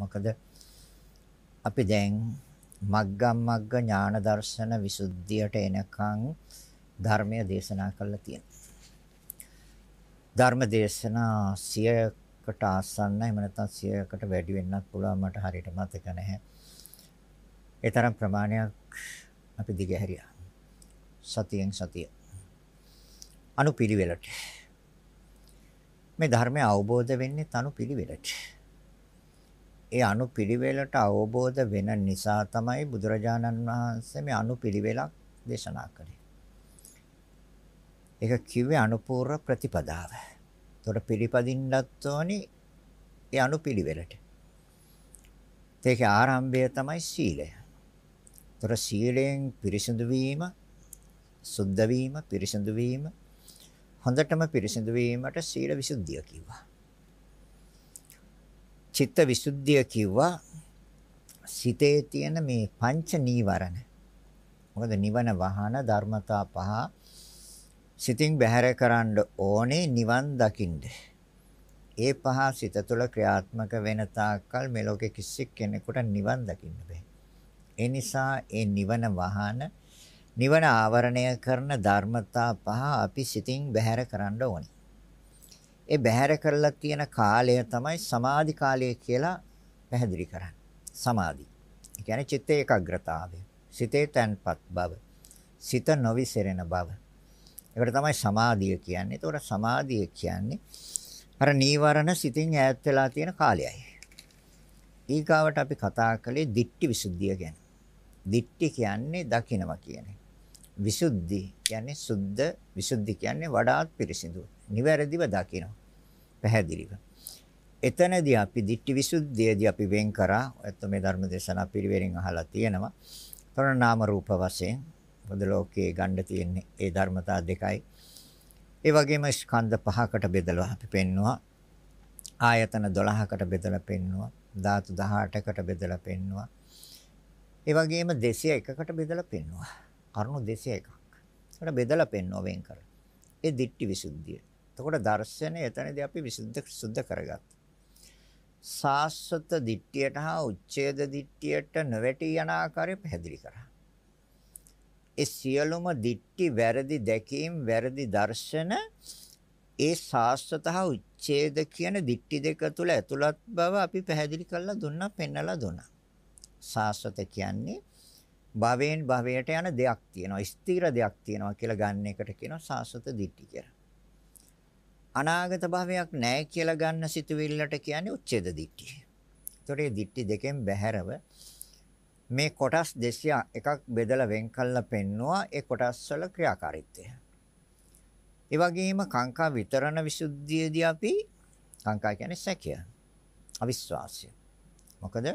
මොකද අපි දැන් මග්ගම් මග්ග ඥාන දර්ශන විසුද්ධියට එනකන් ධර්මය දේශනා කරලා තියෙනවා. ධර්ම දේශනා 100කට ආසන්න එහෙම නැත්නම් 100කට වැඩි වෙන්නත් පුළුවන් මට හරියට මතක නැහැ. ඒ තරම් ප්‍රමාණයක් අපි දිගහැරියා. සතියෙන් සතිය. අනුපිළිවෙලට. මේ ධර්මය අවබෝධ වෙන්නේ තනුපිළිවෙලට. ඒ අනුපිළිවෙලට අවබෝධ වෙන නිසා තමයි බුදුරජාණන් වහන්සේ මේ අනුපිළිවෙලක් දේශනා කළේ. ඒක කිව්වේ අනුපූර්ව ප්‍රතිපදාව. ඒතොර පිළිපදින්නත් ඕනි ඒ අනුපිළිවෙලට. ඒකේ ආරම්භය තමයි සීලය. ඒතොර සීලයෙන් පිරිසිදු වීම, සුද්ධ වීම, පිරිසිදු වීම හොඳටම පිරිසිදු වීමට සීල විසුද්ධිය කිව්වා. චිත්ත විසුද්ධිය කිව්වා සිතේ තියෙන මේ පංච නීවරණ. මොකද නිවන වහන ධර්මතා පහ සිතින් බැහැර කරන්න ඕනේ නිවන් දකින්න. ඒ පහ සිත තුළ ක්‍රියාත්මක වෙන තාක්කල් මේ ලෝකේ කිසි කෙනෙකුට නිවන් දකින්න බෑ. ඒ නිසා ඒ නිවන වහන නිවන ආවරණය කරන ධර්මතා පහ අපි සිතින් බැහැර කරන්න ඕනේ. ඒ බැහැර කරලා තියෙන කාලය තමයි සමාධි කාලය කියලා පැහැදිලි කරන්නේ. සමාධි. ඒ කියන්නේ චිත්ත ඒකාග්‍රතාවය. සිතේ තැන්පත් බව. සිත නොවිසරෙන බව. ඒකට තමයි සමාධිය කියන්නේ. ඒතකොට සමාධිය කියන්නේ අර නීවරණ සිතින් ඈත් වෙලා තියෙන කාලයයි. ඊගාවට අපි කතා කළේ දිට්ටි විසුද්ධිය ගැන. දිට්ටි කියන්නේ දකිනවා කියන්නේ. විසුද්ධි කියන්නේ සුද්ධ විසුද්ධි කියන්නේ වඩාත් පිරිසිදු. නිවැරදිව දකිනවා. පැහැදිලිව. එතනදී අපි දිට්ඨි විසුද්ධියදී අපි වෙන් කරා ඔයත් මේ ධර්ම දේශනා පිළිවෙලින් අහලා තියෙනවා. තොරණ නාම රූප වශයෙන් මොද ලෝකයේ ගන්න තියෙන්නේ ඒ ධර්මතා දෙකයි. ඒ වගේම ස්කන්ධ පහකට බෙදලා අපි පෙන්නවා. ආයතන 12කට බෙදලා පෙන්නවා. ධාතු 18කට බෙදලා පෙන්නවා. ඒ වගේම 201කට බෙදලා පෙන්නවා. කරුණු 201ක්. ඒකට බෙදලා පෙන්නවා වෙන් කරලා. ඒ දිට්ඨි විසුද්ධිය. එතකොට දර්ශනය එතනදී අපි විසුද්ධ සුද්ධ කරගත්තා. සාස්වත දිට්ඨියට හා උච්ඡේද දිට්ඨියට නොවැටි යන ආකාරය පැහැදිලි කරා. ඒ සියලුම දිට්ඨි වැරදි දැකීම් වැරදි දර්ශන ඒ සාස්වත හා උච්ඡේද කියන දිට්ඨි දෙක තුල ඇතුළත් බව අපි පැහැදිලි කරලා දුන්නා පෙන්නලා දුන්නා. සාස්වත කියන්නේ භවයෙන් භවයට යන දෙයක් තියෙනවා ස්ථිර දෙයක් තියෙනවා කියලා ගන්න එකට කියනවා සාස්වත දිට්ඨි කියලා. අනාගත භවයක් නැහැ කියලා ගන්න සිතුවිල්ලට කියන්නේ උච්ඡේද දිට්ඨිය. ඒතොර මේ දිට්ඨි දෙකෙන් බැහැරව මේ කොටස් 200 එකක් බෙදලා වෙන් කළා පෙන්නවා ඒ කොටස් වල ක්‍රියාකාරීත්වය. ඒ වගේම කාංකා විතරණ විසුද්ධියේදී අපි කාංකා කියන්නේ සැකය. අවිශ්වාසය. මොකද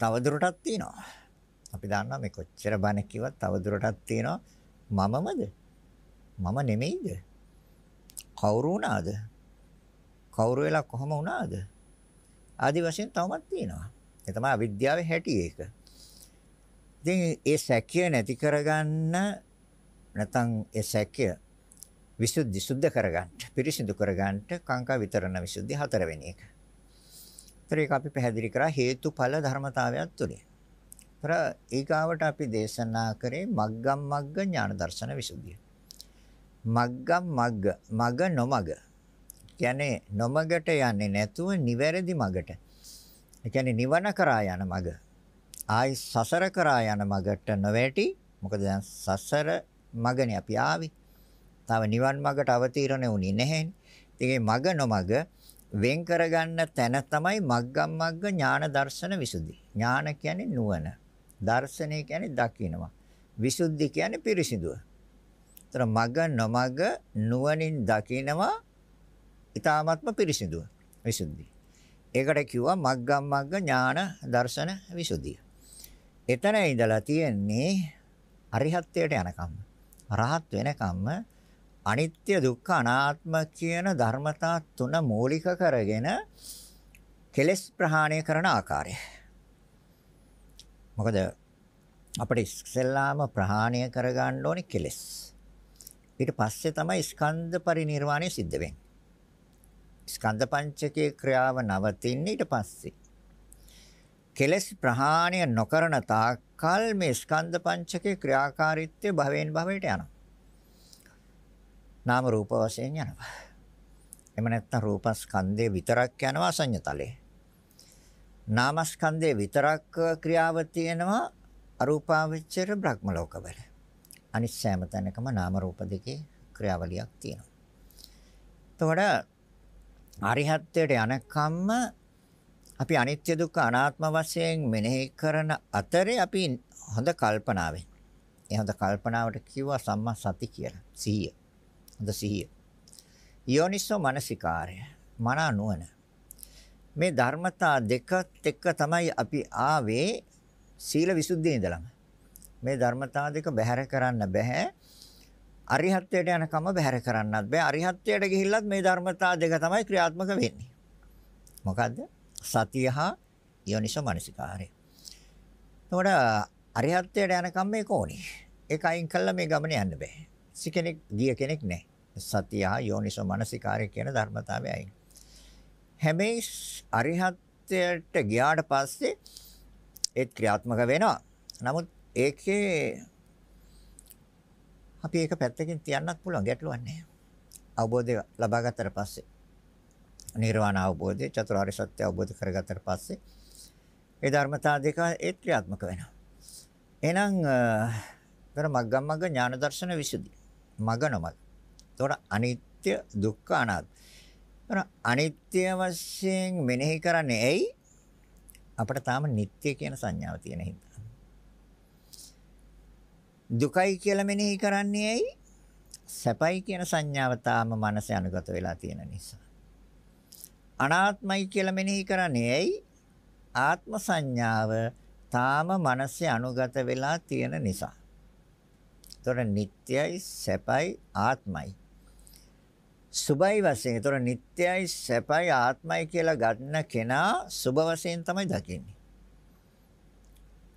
තවදුරටත් තියෙනවා. අපි දන්නවා මේ කොච්චර බණ කිව්වත් තවදුරටත් තියෙනවා මමමද? මම නෙමෙයිද? කවුරු වුණාද? කවුරු වෙලා කොහම වුණාද? ආදි වශයෙන් තවමත් තියෙනවා. ඒ තමයි අවිද්‍යාවේ හැටි ඒක. ඉතින් ඒ සැකය නැති කරගන්න නැත්නම් ඒ සැකය විසුද්ධි සුද්ධ කරගන්න පිරිසිදු කරගන්න කාංකා විතරණ විසුද්ධි හතරවෙනි එක. ඒතර ඒක අපි පැහැදිලි කරා හේතුඵල ධර්මතාවයක් තුනේ. ඒතර ඊගාවට අපි දේශනා කරේ මග්ගම් මග්ග ඥාන දර්ශන විසුද්ධිය. මග්ගම් මග්ග මග නොමග කියන්නේ නොමගට යන්නේ නැතුව නිවැරදි මගට ඒ කියන්නේ නිවන කරා යන මග ආයි සසර කරා යන මගට නොවැටි මොකද දැන් සසර මගනේ අපි ආවේ තව නිවන් මගට අවතීර්ණ වුණේ නැහැනේ ඒකේ මග නොමග වෙන් කරගන්න තැන තමයි මග්ගම් මග්ග ඥාන දර්ශන විසුද්ධි ඥාන කියන්නේ නුවණ දර්ශනය කියන්නේ දකිනවා විසුද්ධි කියන්නේ පිරිසිදුව ඒතර මග නොමග නුවණින් දකිනවා ඊ타ත්ම පිරිසිදුව විසුද්ධිය. ඒකට කිව්වා මග්ගම් මග්ග ඥාන දර්ශන විසුද්ධිය. එතන ඉඳලා තියෙන්නේ අරිහත්ත්වයට යනකම්. රහත් වෙනකම්ම අනිත්‍ය දුක්ඛ අනාත්ම කියන ධර්මතා තුන මූලික කරගෙන කෙලෙස් ප්‍රහාණය කරන ආකාරය. මොකද අපිට ඉස්සෙල්ලාම ප්‍රහාණය කරගන්න ඕනේ කෙලෙස්. ඊට පස්සේ තමයි ස්කන්ධ පරිණිරවාණය සිද්ධ වෙන්නේ. ස්කන්ධ පංචකයේ ක්‍රියාව නවතින්නේ ඊට පස්සේ. කෙලස් ප්‍රහාණය නොකරන තාක්කල් මේ ස්කන්ධ පංචකයේ ක්‍රියාකාරීත්වය භවෙන් භවයට යනවා. නාම රූප වශයෙන් යනවා. එම නැත්තම් රූපස්කන්ධය විතරක් යනවා අසඤ්ඤතලේ. නාමස්කන්ධය විතරක් ක්‍රියාව තියෙනවා අරූපාවචර බ්‍රහ්ම ලෝකවල. අනිත් සෑම තැනකම නාම රූප දෙකේ ක්‍රියාවලියක් තියෙනවා. එතකොට අරිහත්ත්වයට යනකම්ම අපි අනිත්‍ය දුක්ඛ අනාත්ම වශයෙන් මෙනෙහි කරන අතරේ අපි හොඳ කල්පනාවෙන් ඒ හොඳ කල්පනාවට කිව්වා සම්මා සති කියලා සිහිය හොඳ සිහිය යෝනිසෝ මනසිකාරය මන නුවණ මේ ධර්මතා දෙකත් එක්ක තමයි අපි ආවේ සීල විසුද්ධිය ඉඳලම මේ ධර්මතා දෙක බැහැර කරන්න බෑ. අරිහත්ත්වයට යනකම බැහැර කරන්නත් බෑ. අරිහත්ත්වයට ගිහිල්ලත් මේ ධර්මතා දෙක තමයි ක්‍රියාත්මක වෙන්නේ. මොකද්ද? සතිය හා යෝනිසෝ මනසිකාරය. එතකොට අරිහත්ත්වයට යනකම් මේක ඕනේ. ඒක අයින් කළා මේ ගමන යන්න බෑ. සිකෙනෙක් ගිය කෙනෙක් නැහැ. සතිය හා යෝනිසෝ මනසිකාරය කියන ධර්මතාවය අයින්. හැබැයි අරිහත්ත්වයට ගියාට පස්සේ ඒත් ක්‍රියාත්මක වෙනවා. නමුත් ඒකේ අපි ඒක පැත්තකින් තියන්නත් පුළුවන් ගැටලුවක් නැහැ. අවබෝධය ලබා ගත්තට පස්සේ නිර්වාණ අවබෝධය චතුරාර්ය සත්‍ය අවබෝධ කරගත්තට පස්සේ ඒ ධර්මතා දෙක ඒ ක්‍රියාත්මක වෙනවා. එහෙනම් දර මග්ගම් මග්ග ඥාන දර්ශන විසුද්ධි. මග නොමග. ඒතොර අනිත්‍ය දුක්ඛ අනාත්ම. ඒතොර අනිත්‍ය වශයෙන් මෙනෙහි කරන්නේ ඇයි? අපිට තාම නිට්ටය කියන සංඥාව තියෙන හින්දා. දුකයි කියලා මෙනෙහි කරන්නේ ඇයි? සැපයි කියන සංඥාව තාම මනස අනුගත වෙලා තියෙන නිසා. අනාත්මයි කියලා මෙනෙහි කරන්නේ ඇයි? ආත්ම සංඥාව තාම මනසේ අනුගත වෙලා තියෙන නිසා. ඒතොර නිට්ටයයි සැපයි ආත්මයි. සුභයි වශයෙන් ඒතොර නිට්ටයයි සැපයි ආත්මයි කියලා ගන්න කෙනා සුභ වශයෙන් තමයි දකින්නේ.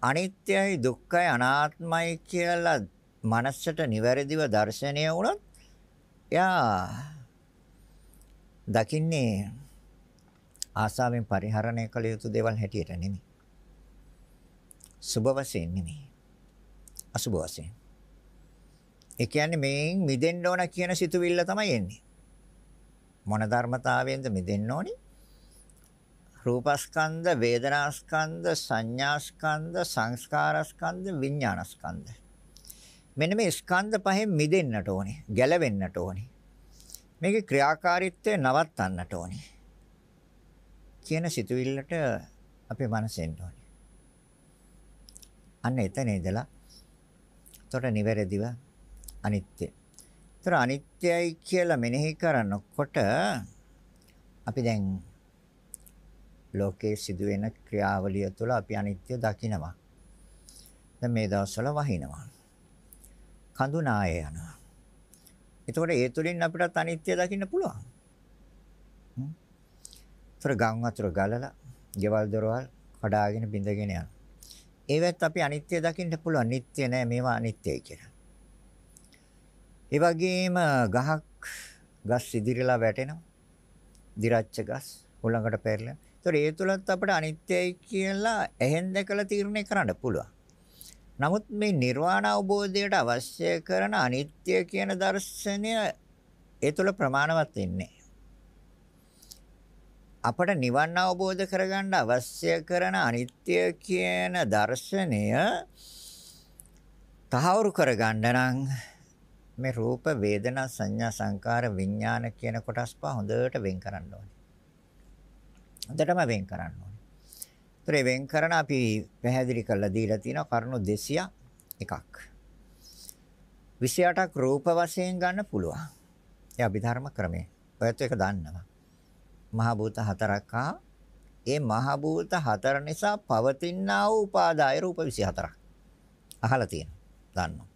අනිත්‍යයි දුක්ඛයි අනාත්මයි කියලා මනසට නිවැරදිව දැర్శණය වුණොත් යා දකින්නේ ආසාවෙන් පරිහරණය කළ යුතු දේවල් හැටියට නෙමෙයි. සුභ වශයෙන් නෙමෙයි. අසුභ වශයෙන්. ඒ කියන්නේ මේන් මිදෙන්න ඕන කියන සිතුවිල්ල තමයි එන්නේ. මොන ධර්මතාවයෙන්ද මිදෙන්න ඕනේ? රූපස්කන්ධ, වේදනාස්කන්ධ, සංඥාස්කන්ධ, සංස්කාරස්කන්ධ, විඥානස්කන්ධ. මෙන්න මේ ස්කන්ධ පහෙන් මිදෙන්නට ඕනේ, ගැලවෙන්නට ඕනේ. මේකේ ක්‍රියාකාරීත්වය නවත්තන්නට ඕනේ. කියන සිතුවිල්ලට අපේ මනසෙන් ඕනේ. අන්න එතන ඉඳලා එතකොට නිවැරදිව අනිත්‍ය. ඒතර අනිත්‍යයි කියලා මෙනෙහි කරනකොට අපි දැන් ලෝකයේ සිදුවෙන ක්‍රියාවලිය තුළ අපි අනිත්‍ය දකිනවා. දැන් මේ දවස්වල වහිනවා. කඳුනාය යනවා. එතකොට ඒ තුලින් අපිට අනිත්‍ය දකින්න පුළුවන්. තර ගම් වතුර ගලලා, ගෙවල් දොරවල් කඩාගෙන බිඳගෙන යනවා. ඒවත් අපි අනිත්‍ය දකින්න පුළුවන්. නিত্য නෑ මේවා අනිත්‍යයි කියලා. ඒ වගේම ගහක් ගස් ඉදිරියලා වැටෙනවා. දිරච්ච ගස් උලඟට පෙරලෙනවා. ඒතර ඒ තුලත් අපිට අනිත්‍යයි කියලා එහෙන් දැකලා තීරණය කරන්න පුළුවන්. නමුත් මේ නිර්වාණ අවබෝධයට අවශ්‍ය කරන අනිත්‍ය කියන දර්ශනය ඒ තුල ප්‍රමාණවත් වෙන්නේ අපට නිවන් අවබෝධ කරගන්න අවශ්‍ය කරන අනිත්‍ය කියන දර්ශනය තහවුරු කරගන්න නම් මේ රූප වේදනා සංඥා සංකාර විඥාන කියන කොටස් පහ හොඳට වෙන් කරන්න ඕනේ. හොඳටම වෙන් කරන්න ඕනේ. ඒතර වෙන් කරන අපි පැහැදිලි කරලා දීලා තියෙනවා කරුණු 200 එකක්. 28ක් රූප වශයෙන් ගන්න පුළුවන්. ඒ අභිධර්ම ක්‍රමය. ඔයත් ඒක දන්නවා. මහ භූත හතරක් හා ඒ මහ භූත හතර නිසා පවතිනා වූ උපාදාය රූප 24ක්. අහලා තියෙනවා. දන්නවා.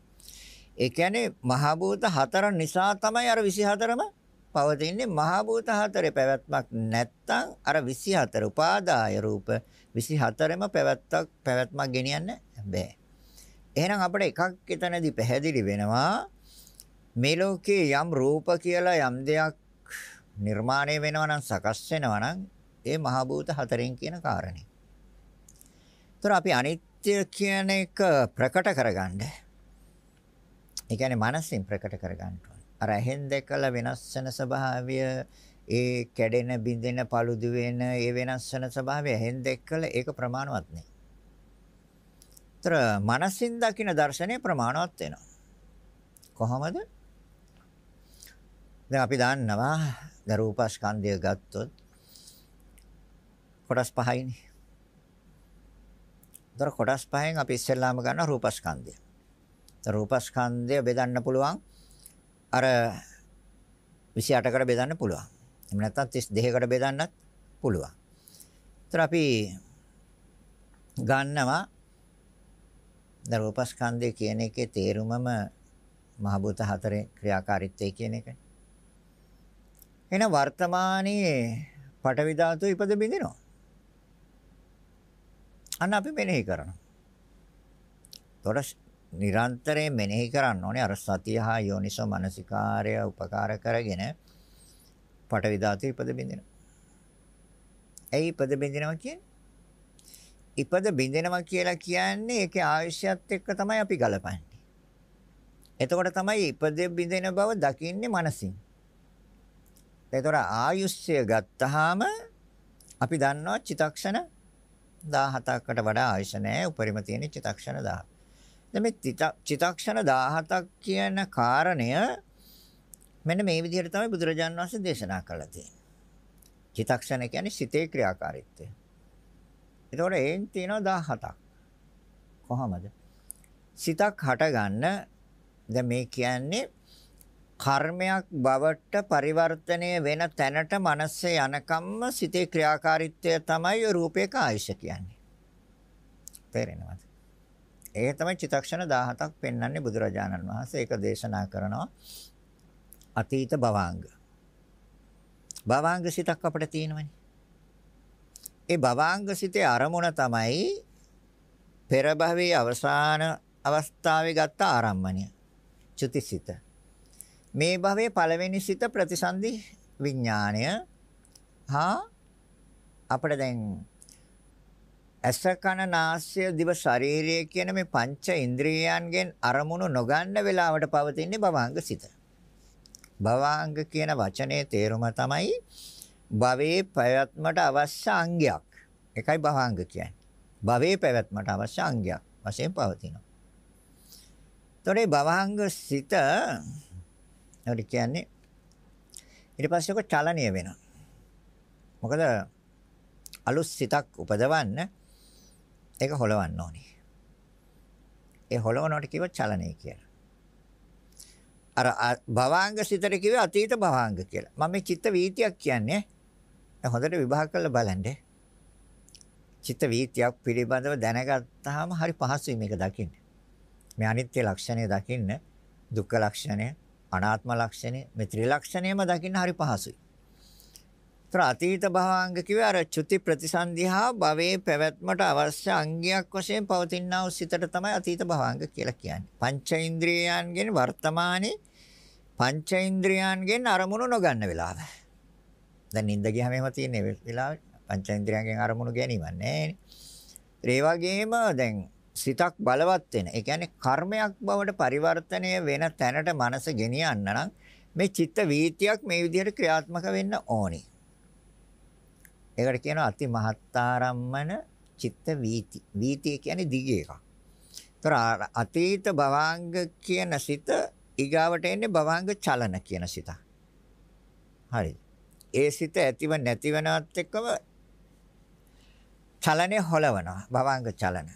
ඒ කියන්නේ මහ භූත හතර නිසා තමයි අර 24ම පවතින්නේ මහා භූත හතරේ පැවැත්මක් නැත්නම් අර 24 උපාදාය රූප 24ම පැවැත්තක් පැවැත්මක් ගෙනියන්න බෑ. එහෙනම් අපිට එකක් එතනදී පැහැදිලි වෙනවා මේ ලෝකේ යම් රූප කියලා යම් දෙයක් නිර්මාණය වෙනවා නම් සකස් වෙනවා නම් ඒ මහා භූත හතරෙන් කියන කාරණේ. ඒතර අපි අනිත්‍ය කියන එක ප්‍රකට කරගන්න. ඒ කියන්නේ මනසින් ප්‍රකට කරගන්න. අර ඇහෙන් දැකලා වෙනස් වෙන ස්වභාවය ඒ කැඩෙන බිඳෙන paludu වෙන ඒ වෙනස් වෙන ස්වභාවය ඇහෙන් දැක්කලා ඒක ප්‍රමාණවත් නෑ. ତර මනසින් දකින දර්ශනය ප්‍රමාණවත් වෙනවා. කොහොමද? දැන් අපි දන්නවා ද රූපස්කන්ධය ගත්තොත් කොටස් පහයිනේ. ତර කොටස් පහෙන් අපි ඉස්සෙල්ලාම ගන්න රූපස්කන්ධය. රූපස්කන්ධය බෙදන්න පුළුවන් අර 28කට බෙදන්න පුළුවන්. එහෙම නැත්නම් 32කට බෙදන්නත් පුළුවන්. ඒතර අපි ගන්නවා දරූපස්කන්ධය කියන එකේ තේරුමම මහ භූත හතරේ ක්‍රියාකාරීත්වය කියන එක. එන වර්තමානයේ පටවි ධාතු ඉපද බිඳිනවා. අන්න අපි මෙනෙහි කරනවා. තොරස් නිරන්තරයෙන් මෙනෙහි කරන්න ඕනේ අර සතිය හා යෝනිසෝ මනසිකාර්ය උපකාර කරගෙන පටවි ධාතු ඉපද බින්දිනවා. ඇයි ඉපද බින්දිනවා කියන්නේ? ඉපද බින්දිනවා කියලා කියන්නේ ඒකේ ආයශ්‍යයත් එක්ක තමයි අපි ගලපන්නේ. එතකොට තමයි ඉපද බින්දින බව දකින්නේ මනසින්. එතකොට ආයුෂ්‍ය ගත්තාම අපි දන්නවා චිතක්ෂණ 17කට වඩා ආයශ නැහැ උපරිම තියෙන චිතක්ෂණ 10. දැන් මේ චිතක්ෂණ 17ක් කියන කාරණය මෙන්න මේ විදිහට තමයි බුදුරජාන් වහන්සේ දේශනා කළා තියෙන්නේ. චිතක්ෂණ කියන්නේ සිතේ ක්‍රියාකාරීත්වය. එතකොට ඒන් තියෙනවා 17ක්. කොහමද? සිතක් හටගන්න දැන් මේ කියන්නේ කර්මයක් බවට පරිවර්තනය වෙන තැනට මනස යනකම්ම සිතේ ක්‍රියාකාරීත්වය තමයි රූපේක ආයශ කියන්නේ. තේරෙනවද? ඒක තමයි චිතක්ෂණ 17ක් පෙන්වන්නේ බුදුරජාණන් වහන්සේ ඒක දේශනා කරනවා. අතීත භවාංග. භවාංග සිතක් අපිට තියෙනවනේ. ඒ භවාංග සිතේ අරමුණ තමයි පෙර භවයේ අවසාන අවස්ථාවේ ගත්ත ආරම්මණය. චුතිසිත. මේ භවයේ පළවෙනි සිත ප්‍රතිසන්දි විඥාණය හා අපිට දැන් ඇස කන නාසය දිව ශරීරය කියන මේ පංච ඉන්ද්‍රියයන්ගෙන් අරමුණු නොගන්න වෙලාවට පවතින්නේ භවාංග සිත. භවාංග කියන වචනේ තේරුම තමයි භවයේ පැවැත්මට අවශ්‍ය අංගයක්. ඒකයි භවාංග කියන්නේ. භවයේ පැවැත්මට අවශ්‍ය අංගයක් වශයෙන් පවතිනවා. ඒතොරේ භවාංග සිත ඒකට කියන්නේ ඊට පස්සේ චලනීය වෙනවා. මොකද අලුත් සිතක් උපදවන්න ඒක හොලවන්න ඕනේ. ඒ හොලවනවට කිව්ව චලනය කියලා. අර භවාංග සිතට කිව්ව අතීත භවාංග කියලා. මම මේ චිත්ත වීතියක් කියන්නේ හොඳට විභාග කරලා බලන්න. චිත්ත වීතියක් පිළිබඳව දැනගත්තාම හරි පහසුයි මේක දකින්න. මේ අනිත්‍ය ලක්ෂණය දකින්න, දුක්ඛ ලක්ෂණය, අනාත්ම ලක්ෂණය, මේ ත්‍රිලක්ෂණයම දකින්න හරි පහසුයි. ඒතර අතීත භවංග කිව්වේ අර චුති ප්‍රතිසන්දිහා භවයේ පැවැත්මට අවශ්‍ය අංගයක් වශයෙන් පවතිනා වූ සිතට තමයි අතීත භවංග කියලා කියන්නේ. පංච ඉන්ද්‍රියයන්ගෙන් වර්තමානයේ පංච ඉන්ද්‍රියයන්ගෙන් අරමුණු නොගන්න වෙලාව. දැන් නිින්ද ගියාම එහෙම තියෙන වෙලාව පංච ඉන්ද්‍රියයන්ගෙන් අරමුණු ගැනීම නැහැ ඒ වගේම දැන් සිතක් බලවත් වෙන. ඒ කියන්නේ කර්මයක් බවට පරිවර්තනය වෙන තැනට මනස ගෙනියන්න නම් මේ චිත්ත වීතියක් මේ විදිහට ක්‍රියාත්මක වෙන්න ඕනේ. ඒකට කියනවා අති මහත්තාරම්මන චිත්ත වීති. වීතිය කියන්නේ දිග එකක්. ඒතර අතීත භවංග කියන සිත ඊගාවට එන්නේ භවංග චලන කියන සිත. හරි. ඒ සිත ඇතිව නැතිවනවත් එක්කම චලනේ හොලවනවා භවංග චලන.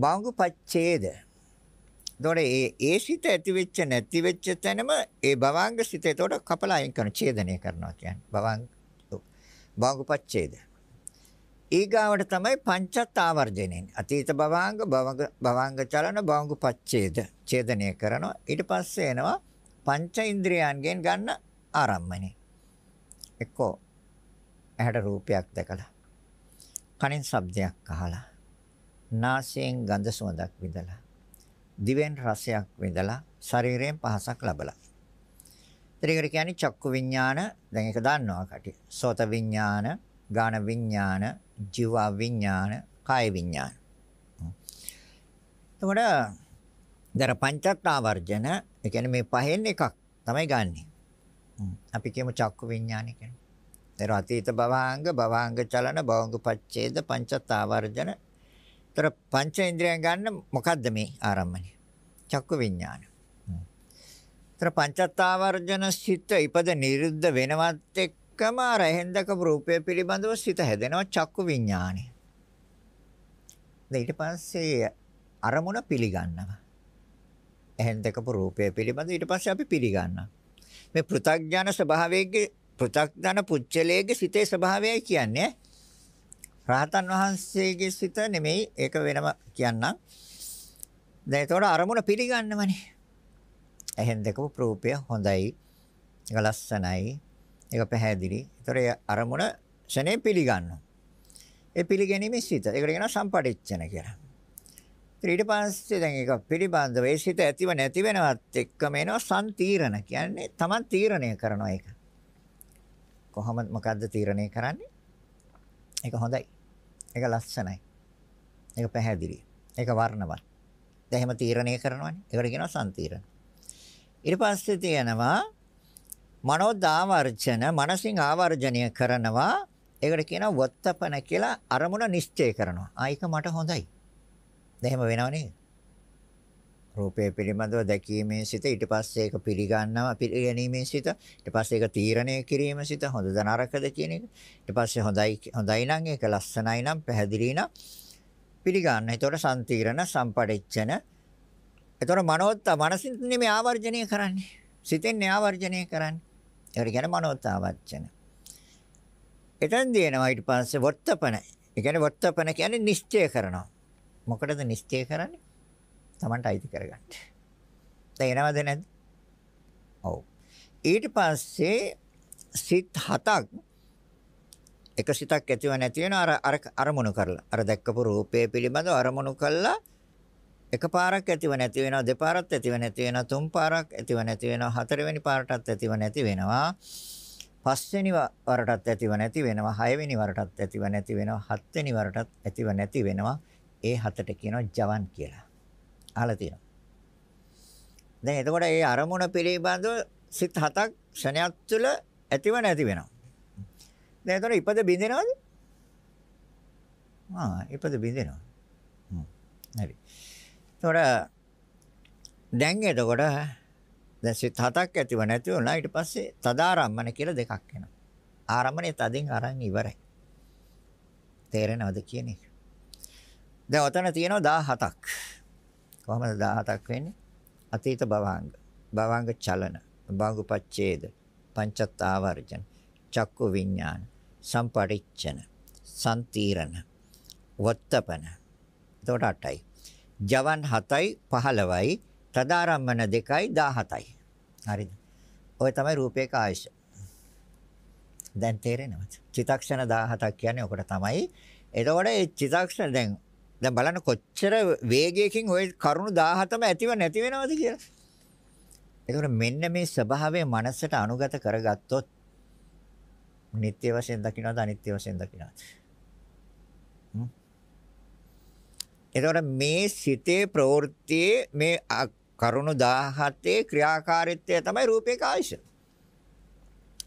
භවංග පච්ඡේද. එතකොට ඒ ඒ සිත ඇති වෙච්ච නැති වෙච්ච තැනම ඒ භවංග සිත එතකොට කපලා අයින් කරන ඡේදනය කරනවා කියන්නේ. භවංග භවංගපච්ඡේද. ඊගාවට තමයි පංචත් ආවර්ජණයෙන්. අතීත භවංග භවංග භවංග චලන භවංගපච්ඡේද ඡේදනය කරනවා. ඊට පස්සේ එනවා පංච ඉන්ද්‍රියයන්ගෙන් ගන්න ආරම්මණය. එක්කෝ ඇහැට රූපයක් දැකලා කනෙන් ශබ්දයක් අහලා නාසයෙන් ගඳ සුවඳක් විඳලා දිවෙන් රසයක් විඳලා ශරීරයෙන් පහසක් ලබලා ඒකට කියන්නේ චක්කු විඥාන දැන් ඒක දන්නවා කටි. සෝත විඥාන, ගාන විඥාන, ජීව විඥාන, කාය විඥාන. එතකොට දර පංචත්තාවර්ජන ඒ කියන්නේ මේ පහෙන් එකක් තමයි ගන්නෙ. අපි කියමු චක්කු විඥාන කියන්නේ. ඒතර අතීත භවාංග, භවාංග චලන, භවංග පච්ඡේද පංචත්තාවර්ජන. ඒතර පංචේන්ද්‍රයන් ගන්න මොකද්ද මේ ආරම්භණය? චක්කු විඥාන. ඒතර පංචත්තාවර්ජන සිත ඉපද නිරුද්ධ වෙනවත් එක්කම රහෙන්දක රූපය පිළිබඳව සිත හැදෙනවා චක්කු විඥානෙ. ඊට පස්සේ අරමුණ පිළිගන්නවා. එහෙන් දකපු රූපය පිළිබඳ ඊට පස්සේ අපි පිළිගන්නවා. මේ පෘථග්ජන ස්වභාවයේ පෘථග්ජන පුච්චලයේ සිතේ ස්වභාවයයි කියන්නේ රහතන් වහන්සේගේ සිත නෙමෙයි ඒක වෙනම කියන්නම්. දැන් ඒතකොට අරමුණ පිළිගන්නවනේ. ඇහෙන් දැකපු රූපය හොඳයි. ඒක ලස්සනයි. ඒක පැහැදිලි. ඒතර අරමුණ ෂනේ පිළිගන්නවා. ඒ පිළිගැනීමේ සිත. ඒකට කියනවා සම්පටිච්ඡන කියලා. ඊට පස්සේ දැන් ඒක පිළිබඳව ඒ සිත ඇතිව නැති වෙනවත් එක්කම එනවා සම්තීරණ. කියන්නේ Taman තීරණය කරනවා ඒක. කොහොමද මොකද්ද තීරණය කරන්නේ? ඒක හොඳයි. ඒක ලස්සනයි. ඒක පැහැදිලි. ඒක වර්ණවත්. දැන් එහෙම තීරණය කරනවානේ. ඒකට කියනවා සම්තීරණ. ඊට පස්සේ තියෙනවා මනෝදාවර්ජන මනසින් ආවර්ජනය කරනවා ඒකට කියනවා වත්තපන කියලා අරමුණ නිශ්චය කරනවා ආයික මට හොඳයි දැන් එහෙම වෙනව නේද රූපය පිළිබඳව දැකීමේ සිත ඊට පස්සේ ඒක පිළිගන්නවා පිළිගැනීමේ සිත ඊට පස්සේ ඒක තීරණය කිරීමේ සිත හොඳද නරකද කියන එක ඊට පස්සේ හොඳයි හොඳයි නම් ඒක ලස්සනයි නම් පැහැදිලි නම් පිළිගන්න. ඒතකොට සම්තිරණ සම්පඩෙච්චන එතකොට මනෝත්තා මනසින් නෙමෙයි ආවර්ජනය කරන්නේ. සිතෙන් ආවර්ජනය කරන්නේ. ඒකට කියන්නේ මනෝත්තාවචන. එතෙන් දිනනවා ඊට පස්සේ වර්තපන. ඒ කියන්නේ වර්තපන කියන්නේ නිශ්චය කරනවා. මොකටද නිශ්චය කරන්නේ? Tamanට අයිති කරගන්න. තේරෙනවද නැද්ද? ඔව්. ඊට පස්සේ සිත් හතක් එක සිතක් ඇතිව නැති වෙන අර අර අරමුණු කරලා අර දැක්කපු රූපය පිළිබඳව අරමුණු කළා එකපාරක් ඇතිව නැති වෙනවා දෙපාරක් ඇතිව නැති වෙනවා තුන් පාරක් ඇතිව නැති වෙනවා හතරවෙනි පාරටත් ඇතිව නැති වෙනවා පස්වෙනි වරටත් ඇතිව නැති වෙනවා හයවෙනි වරටත් ඇතිව නැති වෙනවා හත්වෙනි වරටත් ඇතිව නැති වෙනවා ඒ හතට කියනවා ජවන් කියලා අහලා තියෙනවා දැන් එතකොට මේ අරමුණ පිළිබඳව සිත හතක් ශණයක් තුළ ඇතිව නැති වෙනවා දැන් එතකොට ඉපද බින්දෙනවද ආ ඉපද බින්දෙනවා හ්ම් හරි එතකොට දැන් එතකොට දැන් සිත හතක් ඇතිව නැති වුණා ඊට පස්සේ තදාරම්මන කියලා දෙකක් එනවා. ආරම්මනේ තදින් අරන් ඉවරයි. තේරෙනවද කියන එක? දැන් ඔතන තියෙනවා 17ක්. කොහමද 17ක් වෙන්නේ? අතීත භවංග, භවංග චලන, භවංගපච්ඡේද, පංචත් ආවර්ජන, චක්කු විඥාන, සම්පරිච්ඡන, සම්තිරණ, වත්තපන. එතකොට 8යි. ජවන් 7යි 15යි තදාරම්මන 2යි 17යි. හරිද? ඔය තමයි රූපේ කායශ. දැන් තේරෙනවද? චිතක්ෂණ 17ක් කියන්නේ ඔකට තමයි. එතකොට මේ චිතක්ෂණ දැන් දැන් බලන්න කොච්චර වේගයකින් ওই කරුණු 17ම ඇතිව නැති වෙනවද කියලා. ඒකර මෙන්න මේ ස්වභාවය මනසට අනුගත කරගත්තොත් නිත්‍ය වශයෙන් දකින්නවද අනිත්‍ය වශයෙන් දකින්නවද? එතකොට මේ සිතේ ප්‍රවෘත්තියේ මේ කරුණු 17 ක්‍රියාකාරීත්වය තමයි රූපේ කායශ.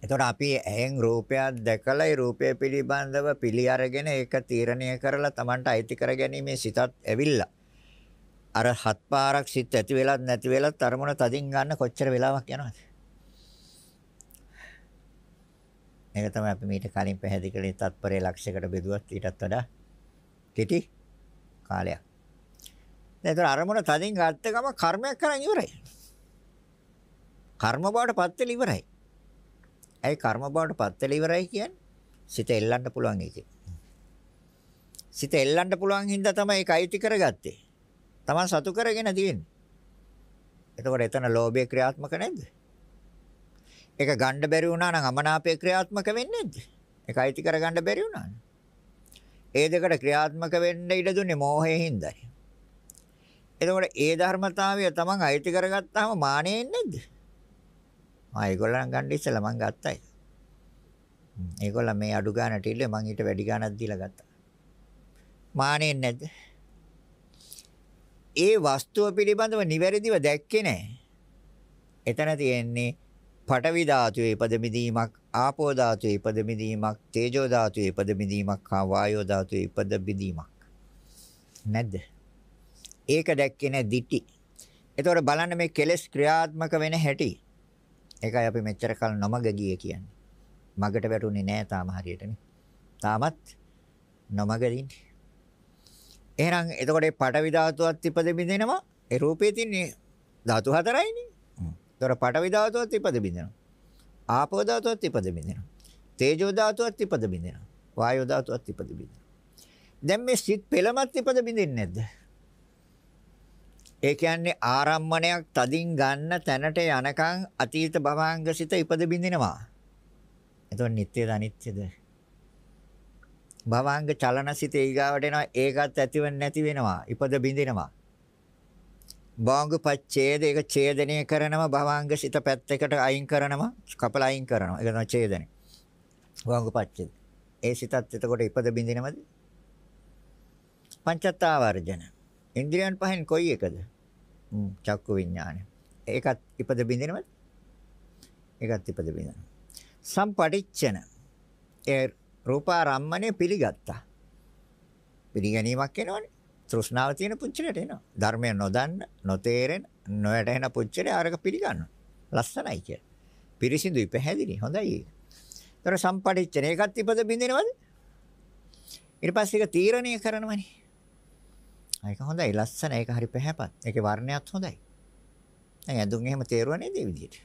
එතකොට අපි ඇහෙන් රූපයක් දැකලා ඒ රූපය පිළිබඳව පිළි අරගෙන ඒක තීරණය කරලා Tamanට අයිති කරගැනීමේ සිතත් ඇවිල්ලා. අර හත් පාරක් සිත් ඇති වෙලත් නැති වෙලත් අරමුණ තදින් ගන්න කොච්චර වෙලාවක් යනවද? මේක තමයි අපි මීට කලින් පැහැදිලි කළේ තත්පරයේ ලක්ෂයකට බෙදුවත් ඊටත් වඩා කෙටි කාලයක්. දැන් ඒතර අරමුණ තදින් ගත්ත ගම කර්මයක් කරන් ඉවරයි. කර්ම බවට පත් වෙලා ඉවරයි. ඇයි කර්ම බවට පත් වෙලා ඉවරයි කියන්නේ? සිත එල්ලන්න පුළුවන් එකේ. සිත එල්ලන්න පුළුවන් හින්දා තමයි ඒක අයිති කරගත්තේ. Taman සතු කරගෙන තියෙන්නේ. එතකොට එතන ලෝභය ක්‍රියාත්මක නැද්ද? ඒක ගණ්ඩ බැරි වුණා නම් අමනාපය ක්‍රියාත්මක වෙන්නේ නැද්ද? ඒක අයිති කරගන්න බැරි වුණා නම්. ඒ දෙකට ක්‍රියාත්මක වෙන්න ඉඩ දුන්නේ මෝහයෙන් හින්දායි. එතකොට ඒ ධර්මතාවය තමන් අයිති කරගත්තාම මානෙන්නේ නැද්ද? ආ ඒගොල්ලන් ගන්න ඉස්සලා මං ගත්තයි. ඒගොල්ලන් මේ අඩු ගානට ඉල්ලේ මං ඊට වැඩි ගානක් දීලා ගත්තා. මානෙන්නේ නැද්ද? ඒ වස්තුව පිළිබඳව නිවැරදිව දැක්කේ නැහැ. එතන තියෙන්නේ පඨවි ධාතුවේ ඉපදමිදීමක්, ආපෝ ධාතුවේ ඉපදමිදීමක්, තේජෝ ධාතුවේ ඉපදමිදීමක් හා වායෝ ධාතුවේ ඉපදමිදීමක්. නැද්ද? ඒක දැක්කේ නැ දිටි. ඒතකොට බලන්න මේ කෙලෙස් ක්‍රියාත්මක වෙන හැටි. ඒකයි අපි මෙච්චර කල් නොමග ගියේ කියන්නේ. මගට වැටුනේ නෑ තාම හරියටනේ. තාමත් නොමග ඉන්නේ. එහෙනම් එතකොට මේ පටවි ධාතුවත් ඉපදෙමිදෙනවා. ඒ රූපේ තින්නේ ධාතු හතරයිනේ. ඒතර පඨවි ධාතුවත් ඉපද බින්දෙනවා. ආපෝ ධාතුවත් ඉපද බින්දෙනවා. තේජෝ ධාතුවත් ඉපද බින්දෙනවා. වායෝ ධාතුවත් ඉපද බින්දෙනවා. දැන් මේ සිත් පෙළමත් ඉපද බින්දෙන්නේ නැද්ද? ඒ කියන්නේ ආරම්මණයක් තදින් ගන්න තැනට යනකම් අතීත භවංග සිත ඉපද බින්දිනවා. එතකොට නිට්ටයද අනිත්‍යද? භවංග චලන සිත ඊගාවට එනවා ඒකත් ඇතිව නැති වෙනවා. ඉපද බින්දිනවා. භවංග පච්ඡේද ඒක ඡේදනය කරනම භවංග සිත පැත්තකට අයින් කරනම කපල අයින් කරනවා. ඒක තමයි ඡේදනය. භවංග පච්ඡේද. ඒ සිතත් එතකොට ඉපද බින්දිනවද? පංචත්තාවර්ජන. ඉන්ද්‍රියන් පහෙන් කොයි එකද? චක්කු විඥානය. ඒකත් ඉපද බින්දිනවද? ඒකත් ඉපද බින්දිනවා. සම්පටිච්ඡන. ඒ රූපාරම්මණය පිළිගත්තා. පිළිගැනීමක් වෙනවනේ. තෘෂ්ණාව තියෙන පුච්චලයට එනවා. ධර්මය නොදන්න, නොතේරෙන, නොයැටෙන පුච්චලේ ආරක පිළිගන්නවා. ලස්සනයි කියලා. පිරිසිදුයි පැහැදිලි. හොඳයි ඒක. ඒතර සම්පටිච්චන ඒකත් ඉපද බින්දිනවද? ඊට පස්සේ ඒක තීරණය කරනවනේ. ඒක හොඳයි ලස්සන ඒක හරි පැහැපත්. ඒකේ වර්ණයත් හොඳයි. දැන් ඇඳුම් එහෙම තේරුව නේද මේ විදිහට?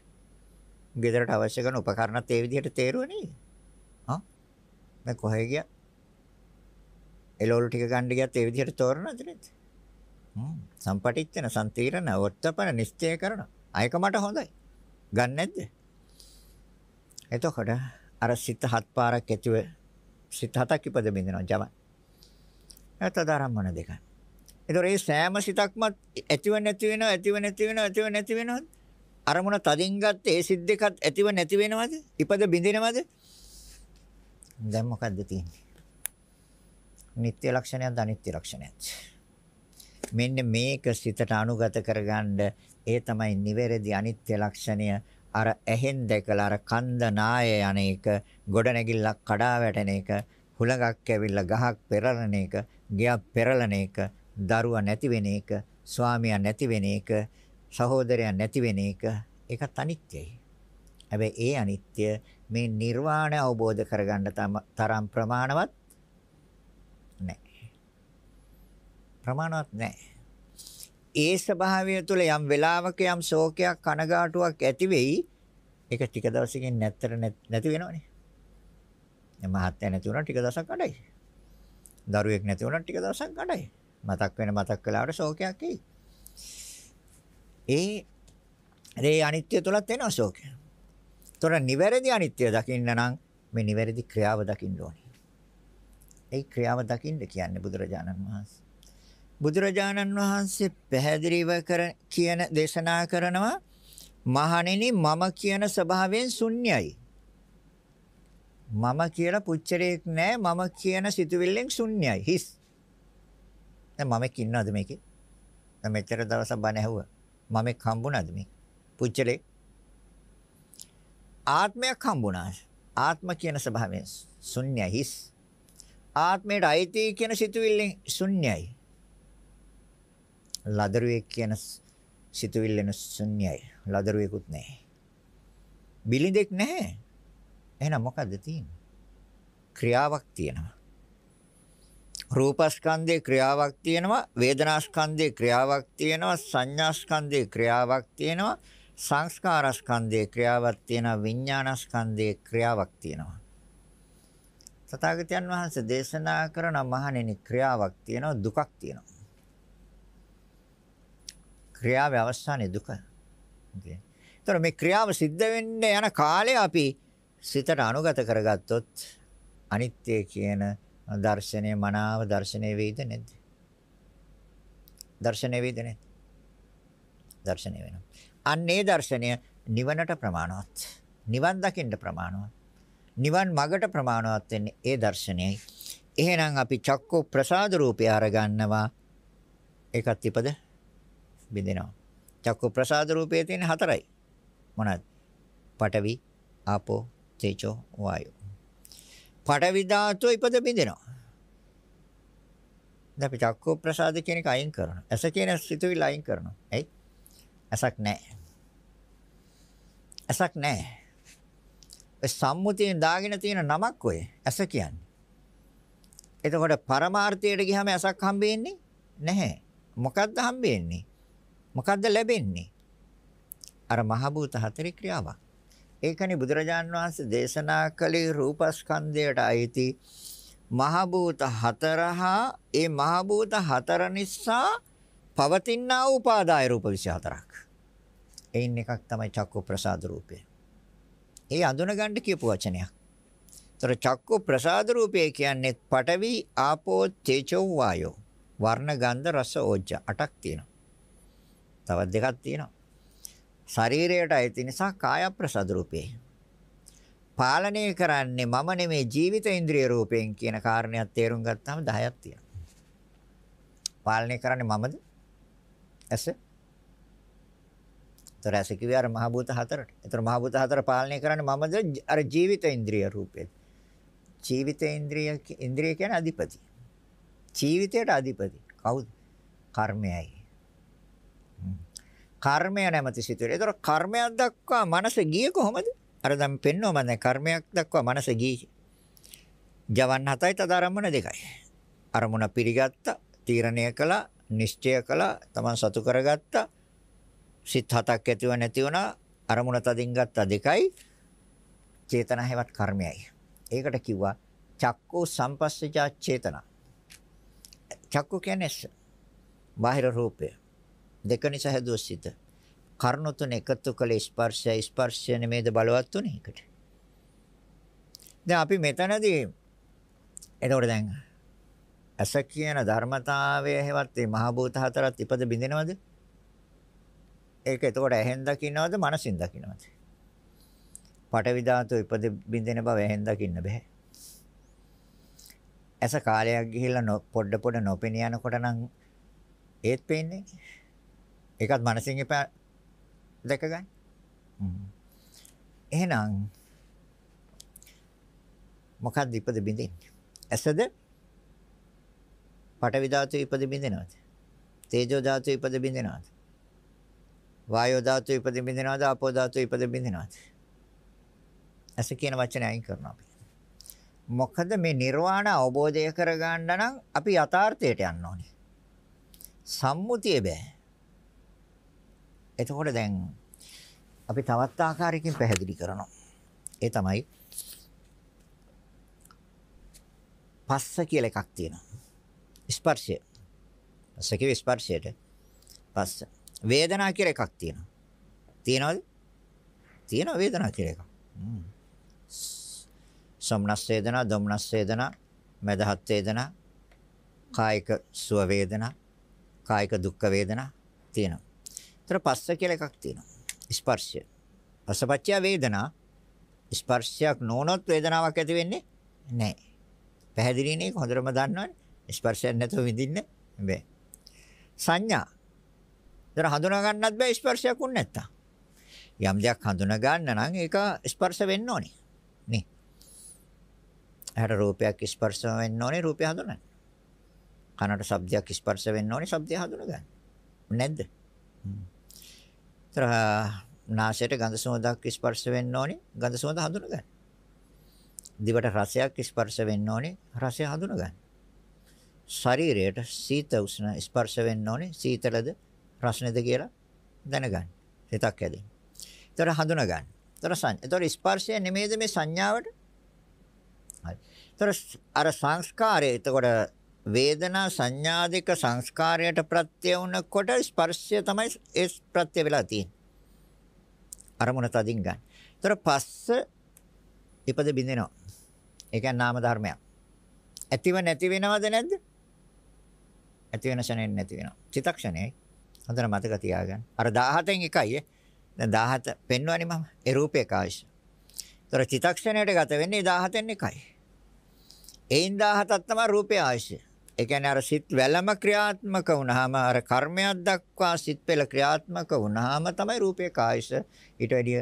ගෙදරට අවශ්‍ය කරන උපකරණත් ඒ විදිහට තේරුව නේද? ආ? මම කොහෙ ගියා? එළවලු ටික ගන්න ගියත් ඒ විදිහට තෝරනද නේද? හ්ම්. සම්පටිච්චන සම්තිරණ වත්තපන නිශ්චය කරන. අයක මට හොඳයි. ගන්න නැද්ද? එතකොට අර සිත හත් පාරක් ඇතුව සිත හතක් ඉපද බින්දනවා ජම. නැතතරම් මොන දෙක. ඒතොර ඒ සෑම සිතක්ම ඇතිව නැති වෙනවා ඇතිව නැති වෙනවා ඇතිව නැති වෙනවා අරමුණ තදින් ගත්ත ඒ සිද්දකත් ඇතිව නැති වෙනවද? ඉපද බින්දිනවද? දැන් මොකද්ද තියෙන්නේ? නিত্য ලක්ෂණයක්ද අනිත්‍ය ලක්ෂණයක්ද? මෙන්න මේක සිතට අනුගත කරගන්න ඒ තමයි නිවැරදි අනිත්‍ය ලක්ෂණය අර ඇහෙන් දැකලා අර කන්ද නාය යන එක ගොඩ නැගිල්ලක් කඩා වැටෙන එක හුලඟක් ඇවිල්ලා ගහක් පෙරලන එක ගයක් පෙරලන එක දරුවා නැති වෙන එක ස්වාමියා නැති වෙන එක සහෝදරයා නැති වෙන එක ඒකත් අනිත්‍යයි. හැබැයි ඒ අනිත්‍ය මේ නිර්වාණය අවබෝධ කරගන්න තරම් ප්‍රමාණවත් ප්‍රමාණවත් නැහැ. ඒ ස්වභාවය තුළ යම් වෙලාවක යම් ශෝකයක් කනගාටුවක් ඇති වෙයි. ඒක ටික දවසකින් නැත්තර නැති වෙනවනේ. මහත්ය නැති වුණා ටික දවසක් අඩයි. දරුවෙක් නැති වුණා ටික දවසක් අඩයි. මතක් වෙන මතක් වෙලාවට ශෝකයක් එයි. ඒ ඒ අනිත්‍ය තුලත් එනවා ශෝකය. ତොර නිවැරදි අනිත්‍ය දකින්න නම් මේ නිවැරදි ක්‍රියාව දකින්න ඕනේ. ඒ ක්‍රියාව දකින්න කියන්නේ බුදුරජාණන් වහන්සේ. බුදුරජාණන් වහන්සේ පැහැදිලිව කියන දේශනා කරනවා මහණෙනි මම කියන ස්වභාවයෙන් ශුන්‍යයි. මම කියලා පුච්චරයක් නැහැ මම කියන සිතුවිල්ලෙන් ශුන්‍යයි. හිස්. දැන් මමෙක් ඉන්නවද මේකේ? දැන් මෙච්චර දවසක් බණ ඇහුවා. මමෙක් හම්බුණාද මේ? පුච්චලේ. ආත්මයක් හම්බුණා. ආත්ම කියන ස්වභාවයෙන් ශුන්‍යයි හිස්. ආත්මයට අයිති කියන සිතුවිල්ලෙන් ශුන්‍යයි. ලදරුවෙක් කියන සිතුවිල්ල ශුන්‍යයි. ලදරුවෙකුත් නැහැ. බිලිඳෙක් නැහැ. එහෙනම් මොකද්ද තියෙන්නේ? ක්‍රියාවක් තියෙනවා. රූපස්කන්ධේ ක්‍රියාවක් තියෙනවා වේදනාස්කන්ධේ ක්‍රියාවක් තියෙනවා සංඥාස්කන්ධේ ක්‍රියාවක් තියෙනවා සංස්කාරස්කන්ධේ ක්‍රියාවක් තියෙනවා විඥානස්කන්ධේ ක්‍රියාවක් තියෙනවා තථාගතයන් වහන්සේ දේශනා කරන මහණෙනි ක්‍රියාවක් තියෙනවා දුකක් තියෙනවා ක්‍රියාවේ අවස්ථානේ දුක. ඒතර මේ ක්‍රියාව සිද්ධ වෙන්න යන කාලේ අපි සිතට අනුගත කරගත්තොත් අනිත්‍ය කියන දර්ශනය මනාව දර්ශනය වේද නැද්ද? දර්ශනය වේද නැද්ද? දර්ශනය වෙනවා. අන්නේ දර්ශනය නිවනට ප්‍රමාණවත්. නිවන් දකින්න ප්‍රමාණවත්. නිවන් මගට ප්‍රමාණවත් වෙන්නේ ඒ දර්ශනයයි. එහෙනම් අපි චක්කෝ ප්‍රසාද රූපය අරගන්නවා. ඒකත් ඉපද බිඳෙනවා. චක්කු ප්‍රසාද රූපයේ තියෙන හතරයි. මොනවාද? පඨවි, ආපෝ, තේජෝ, වායෝ. පඨවි ධාතුව ඉපද බිඳෙනවා. දැන් අපි චක්කු ප්‍රසාද කියන එක අයින් කරනවා. ඇස කියන සිතුවිල්ල අයින් කරනවා. ඇයි? ඇසක් නැහැ. ඇසක් නැහැ. ඒ සම්මුතියෙන් දාගෙන තියෙන නමක් ඔය ඇස කියන්නේ. එතකොට පරමාර්ථයට ගියහම ඇසක් හම්බෙන්නේ නැහැ. මොකද්ද හම්බෙන්නේ? මොකද්ද ලැබෙන්නේ? අර මහ භූත හතරේ ක්‍රියාවක්. ඒකනේ බුදුරජාන් වහන්සේ දේශනා කළේ රූපස්කන්ධයට අයිති මහ භූත හතරහා ඒ මහ භූත හතර නිසා පවතිනා උපාදාය රූප 24ක්. එයින් එකක් තමයි චක්කු ප්‍රසාද රූපය. ඒ අඳුනගන්න කියපු වචනයක්. ତොර චක්කු ප්‍රසාද රූපය කියන්නේ පඨවි ආපෝ තේජෝ වායෝ වර්ණ ගන්ධ රස ඕජ්ජ අටක් තියෙනවා. තවත් දෙකක් තියෙනවා. ශරීරයට අයිති නිසා කාය ප්‍රසද රූපේ. පාලනය කරන්නේ මම නෙමේ ජීවිත ඉන්ද්‍රිය රූපයෙන් කියන කාරණයක් තේරුම් ගත්තාම 10ක් තියෙනවා. පාලනය කරන්නේ මමද? ඇස. ඒතර ඇස කිව්වේ අර මහ භූත හතරට. ඒතර මහ භූත හතර පාලනය කරන්නේ මමද අර ජීවිත ඉන්ද්‍රිය රූපේ. ජීවිත ඉන්ද්‍රිය ඉන්ද්‍රිය කියන්නේ අධිපති. ජීවිතයට අධිපති කවුද? කර්මයයි. කර්මය නැමැති සිතුවිලි. ඒතර කර්මයක් දක්වා මනස ගියේ කොහොමද? අර දැන් පෙන්නවා මම දැන් කර්මයක් දක්වා මනස ගියේ. ජවන් හතයි තද අරමුණ දෙකයි. අරමුණ පිළිගත්තා, තීරණය කළා, නිශ්චය කළා, Taman සතු කරගත්තා. සිත හතක් ඇතිව නැති වුණා, අරමුණ තදින් ගත්තා දෙකයි. චේතන හැවත් කර්මයයි. ඒකට කිව්වා චක්කෝ සම්පස්සජා චේතන. චක්කෝ කියන්නේ බාහිර රූපය. දෙක නිසා හැදුව සිත. කරුණු තුන එකතු කළ ස්පර්ශය ස්පර්ශය නෙමේද බලවත් තුනේ එකට. දැන් අපි මෙතනදී එතකොට දැන් ඇස කියන ධර්මතාවය හැවත් මේ මහ භූත හතරත් ඉපද බිඳිනවද? ඒක එතකොට ඇහෙන් දකින්නවද මනසින් දකින්නවද? පටවි ධාතු ඉපද බිඳින බව ඇහෙන් දකින්න බෑ. ඇස කාලයක් ගිහිල්ලා පොඩ පොඩ නොපෙන යනකොට නම් ඒත් පේන්නේ. ඒකත් මනසින් එපා දැක ගන්න. එහෙනම් මොකක්ද ඉපද බින්දෙන්නේ? ඇසද? පඨවි ධාතුව ඉපද බින්දෙනවද? තේජෝ ධාතුව ඉපද බින්දෙනවද? වායෝ ධාතුව ඉපද බින්දෙනවද? ආපෝ ධාතුව ඉපද බින්දෙනවද? ඇස කියන වචනේ අයින් කරනවා අපි. මොකද මේ නිර්වාණ අවබෝධය කරගන්න නම් අපි යථාර්ථයට යන්න ඕනේ. සම්මුතිය බෑ. එතකොට දැන් අපි තවත් ආකාරයකින් පැහැදිලි කරනවා. ඒ තමයි පස්ස කියලා එකක් තියෙනවා. ස්පර්ශය. පස්ස කියව ස්පර්ශයට. පස්ස. වේදනා කියලා එකක් තියෙනවා. තියෙනවද? තියෙනවා වේදනා කියලා එකක්. සම්නස් වේදනා, දම්නස් වේදනා, මදහත් වේදනා, කායික සුව වේදනා, කායික දුක් වේදනා තියෙනවා. ඒතර පස්ස කියලා එකක් තියෙනවා. ස්පර්ශය. රසපච්චය වේදනා ස්පර්ශයක් නොනොත් වේදනාවක් ඇති වෙන්නේ නැහැ. පැහැදිලි නේ හොඳටම දන්නවනේ. ස්පර්ශයක් නැතුව විඳින්න බෑ. සංඥා. ඒතර හඳුනා ගන්නත් බෑ ස්පර්ශයක් උන් නැත්තම්. යම් දෙයක් හඳුනා ගන්න නම් ඒක ස්පර්ශ වෙන්න ඕනේ. නේ. හැර රූපයක් ස්පර්ශ වෙන්න ඕනේ රූපය හඳුනන්න. කනට ශබ්දයක් ස්පර්ශ වෙන්න ඕනේ ශබ්දය හඳුනා ගන්න. නැද්ද? හ්ම්. ඒතර නාසයට ගඳ සුවඳක් ස්පර්ශ වෙන්න ඕනේ. ගඳ සුවඳ හඳුනගන්න. දිවට රසයක් ස්පර්ශ වෙන්න ඕනේ. රසය හඳුනගන්න. ශරීරයට සීත උෂ්ණ ස්පර්ශ වෙන්න ඕනේ. සීතලද රස්නේද කියලා දැනගන්න. හිතක් ඇදෙන. ඒතර හඳුනගන්න. ඒතර සං. ඒතර ස්පර්ශය නෙමෙයිද මේ සංඥාවට? හරි. ඒතර අර සංස්කාරය එතකොට වේදනා සංඥාදික සංස්කාරයට ප්‍රත්‍ය වුණකොට ස්පර්ශය තමයි ඒ ප්‍රත්‍ය වෙලා තියෙන්නේ. අරමුණ තදින් ගන්න. ඒතර පස්ස ඉපද බින්දෙනවා. ඒ කියන්නේ නාම ධර්මයක්. ඇතිව නැති වෙනවද නැද්ද? ඇති වෙන ශරණෙන් නැති වෙනවා. චිතක්ෂණයයි. හොඳට මතක තියාගන්න. අර 17න් එකයි. දැන් 17 පෙන්වන්නේ මම. ඒ රූපයක අවශ්‍ය. ඒතර චිතක්ෂණයට ගත වෙන්නේ 17න් එකයි. එයින් 17ක් තමයි රූපය අවශ්‍ය. ඒ කියන්නේ අර සිත් වැළම ක්‍රියාත්මක වුණාම අර කර්මයක් දක්වා සිත් පෙළ ක්‍රියාත්මක වුණාම තමයි රූපේ කායස ඊට වැඩිය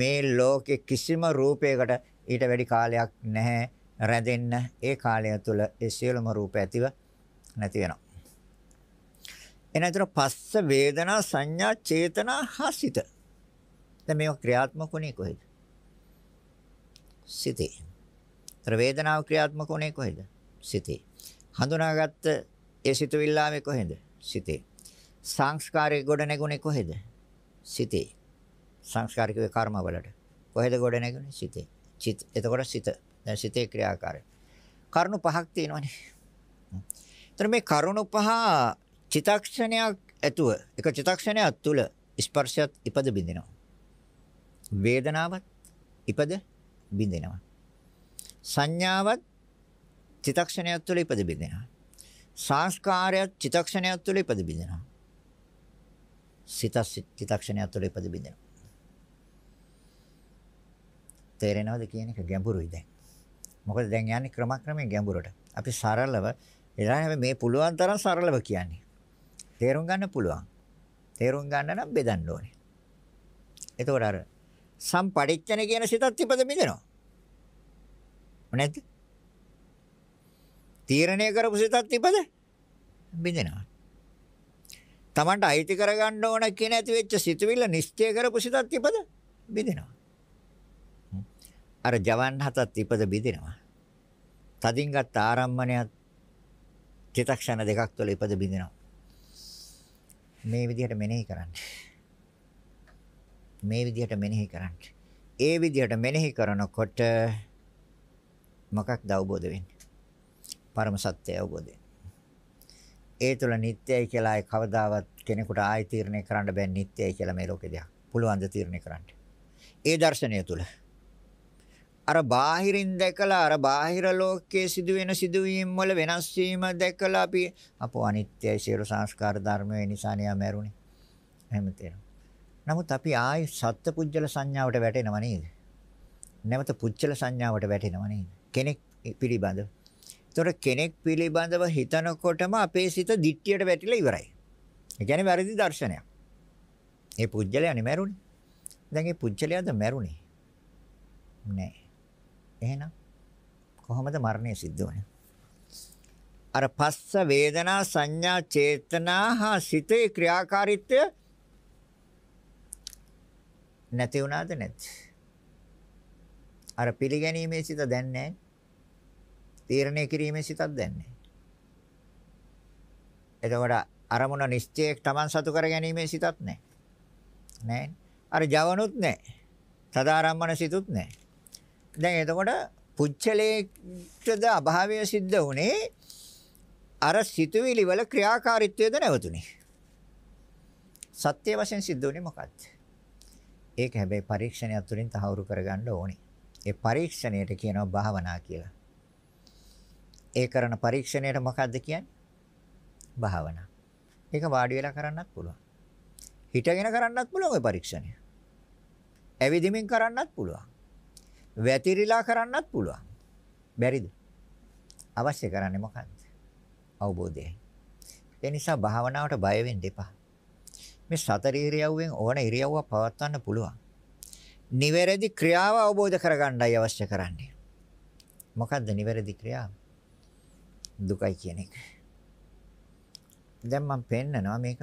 මේ ලෝකේ කිසිම රූපයකට ඊට වැඩි කාලයක් නැහැ රැඳෙන්න ඒ කාලය තුල ඒ සියලුම රූප ඇතිව නැති වෙනවා එනතර පස්ස වේදනා සංඥා චේතනා හසිත දැන් මේවා ක්‍රියාත්මක වුණේ කොහෙද සිතේ ත්‍ර වේදනාව ක්‍රියාත්මක වුණේ කොහෙද සිතේ හඳුනාගත්ත ඒ සිතුවිල්ලාවේ කොහෙද? සිතේ. සංස්කාරයේ ගොඩ නැගුණේ කොහෙද? සිතේ. සංස්කාරික කර්ම වලට. කොහෙද ගොඩ නැගුණේ? සිතේ. චිත. එතකොට සිත. දැන් සිතේ ක්‍රියාකාරය. කරුණු පහක් තියෙනවානේ. එතන මේ කරුණු පහ චිතක්ෂණයක් ඇතුව එක චිතක්ෂණයක් තුල ස්පර්ශයත් ඉපද බින්දිනවා. වේදනාවත් ඉපද බින්දිනවා. සංඥාවත් චිතක්ෂණයක් තුළ ඉපද බිඳෙනවා. සංස්කාරයක් චිතක්ෂණයක් තුළ ඉපද බිඳෙනවා. සිත චිතක්ෂණයක් තුළ ඉපද බිඳෙනවා. තේරෙනවද කියන එක ගැඹුරුයි දැන්. මොකද දැන් යන්නේ ක්‍රමක්‍රමයෙන් ගැඹුරට. අපි සරලව එලා මේ පුළුවන් තරම් සරලව කියන්නේ. තේරුම් ගන්න පුළුවන්. තේරුම් ගන්න නම් බෙදන්න ඕනේ. එතකොට අර සම්පරිච්ඡන කියන සිතත් ඉපද මිදෙනවා. නැත්නම් තීරණය කරපු සිතත් ඉපද බිඳෙනවා. Tamanට අයිති කරගන්න ඕන කියන ඇති වෙච්ච සිතුවිල්ල නිශ්චය කරපු සිතත් ඉපද බිඳෙනවා. අර ජවන් හතත් ඉපද බිඳෙනවා. තදින් ගත් ආරම්මණයත් චිතක්ෂණ දෙකක් තුළ ඉපද බිඳෙනවා. මේ විදිහට මෙනෙහි කරන්න. මේ විදිහට මෙනෙහි කරන්න. ඒ විදිහට මෙනෙහි කරනකොට මොකක්ද අවබෝධ වෙන්නේ? පරම සත්‍ය අවබෝධය. ඒ තුල නිත්‍යයි කියලා ඒ කවදාවත් කෙනෙකුට ආයි තීරණය කරන්න බෑ නිත්‍යයි කියලා මේ ලෝකේ දෙයක්. පුළුවන් ද තීරණය කරන්න. ඒ දර්ශනය තුල අර බාහිරින් දැකලා අර බාහිර ලෝකයේ සිදුවෙන සිදුවීම් වල වෙනස් වීම දැකලා අපි අපෝ අනිත්‍යයි සියලු සංස්කාර ධර්ම ඒ නිසා නේ මැරුණේ. එහෙම තේරෙනවා. නමුත් අපි ආයි සත්පුජ්‍යල සංඥාවට වැටෙනව නේද? නැවත පුච්චල සංඥාවට වැටෙනව නේද? කෙනෙක් පිළිබඳව ඒතොර කෙනෙක් පිළිබඳව හිතනකොටම අපේ සිත දික්තියට වැටිලා ඉවරයි. ඒ කියන්නේ වැරදි දර්ශනයක්. ඒ පුජ්‍යලයානේ මැරුණේ. දැන් ඒ පුජ්‍යලයාද මැරුණේ? නෑ. එහෙනම් කොහොමද මරණය සිද්ධ වෙන්නේ? අර පස්ස වේදනා සංඥා චේතනා හා සිතේ ක්‍රියාකාරීත්වය නැති වුණාද නැත්? අර පිළිගැනීමේ සිත දැන් නැහැ. තීරණය කිරීමේ සිතක් දැන්නේ. එතකොට අරමුණ නිශ්චය තමන් සතු කර ගැනීමේ සිතක් නැහැ. නැහැ. අර ජවනුත් නැහැ. සදාරම්මන සිතුත් නැහැ. දැන් එතකොට පුච්චලේටද අභාවය සිද්ධ වුනේ අර සිතුවිලි වල ක්‍රියාකාරීත්වයද නැවතුනේ. සත්‍ය වශයෙන් සිද්ධ වුනේ මොකක්ද? ඒක හැබැයි පරීක්ෂණය තුළින් තහවුරු කරගන්න ඕනේ. ඒ පරීක්ෂණයට කියනවා භාවනා කියලා. ඒ කරන පරීක්ෂණයට මොකද්ද කියන්නේ? භාවනා. ඒක වාඩි වෙලා කරන්නත් පුළුවන්. හිටගෙන කරන්නත් පුළුවන් ওই පරීක්ෂණය. ඇවිදිමින් කරන්නත් පුළුවන්. වැතිරිලා කරන්නත් පුළුවන්. බැරිද? අවශ්‍ය කරන්නේ මොකද්ද? අවබෝධයයි. ඒ නිසා භාවනාවට බය වෙන්න එපා. මේ සතර ඉරියව්වෙන් ඕන ඉරියව්වක් පවත්වන්න පුළුවන්. නිවැරදි ක්‍රියාව අවබෝධ කරගන්නයි අවශ්‍ය කරන්නේ. මොකද්ද නිවැරදි ක්‍රියාව? දුකයි කියන එක. දැන් මම පෙන්නනවා මේක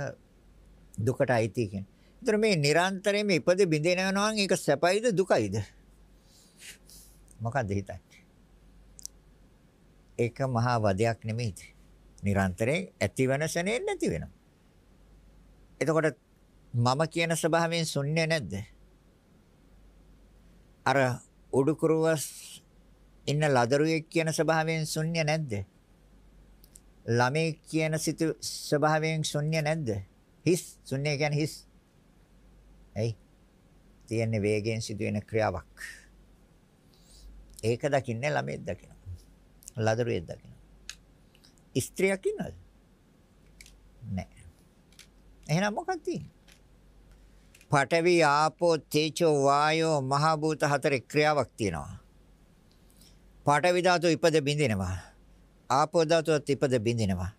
දුකට අයිති කියන. ඒතර මේ නිරන්තරයෙන්ම ඉපද බිඳින යනවා නම් ඒක සැපයිද දුකයිද? මොකද්ද හිතන්නේ? ඒක මහා වදයක් නෙමෙයිද? නිරන්තරයෙන් ඇති වෙන සැනෙන් නැති වෙනවා. එතකොට මම කියන ස්වභාවයෙන් ශුන්‍ය නැද්ද? අර උඩුකුරුවස් ඉන්න ලදරුවෙක් කියන ස්වභාවයෙන් ශුන්‍ය නැද්ද? ළමේ කියන සිත ස්වභාවයෙන් ශුන්‍ය නැද්ද? හිස් ශුන්‍ය කියන්නේ හිස්. එයි. තියෙන්නේ වේගයෙන් සිදුවෙන ක්‍රියාවක්. ඒක දකින්නේ ළමෙක් දකිනවා. ලදරුවෙක් දකිනවා. ස්ත්‍රියක් ඉන්නවද? නැහැ. එහෙනම් මොකක්ද තියෙන්නේ? පඨවි ආපෝ තේජෝ වායෝ මහ භූත හතරේ ක්‍රියාවක් තියෙනවා. පඨවි ධාතු ඉපද බින්දිනවා. ආපෝ ධාතුවත් ඉපද බින්දිනවා.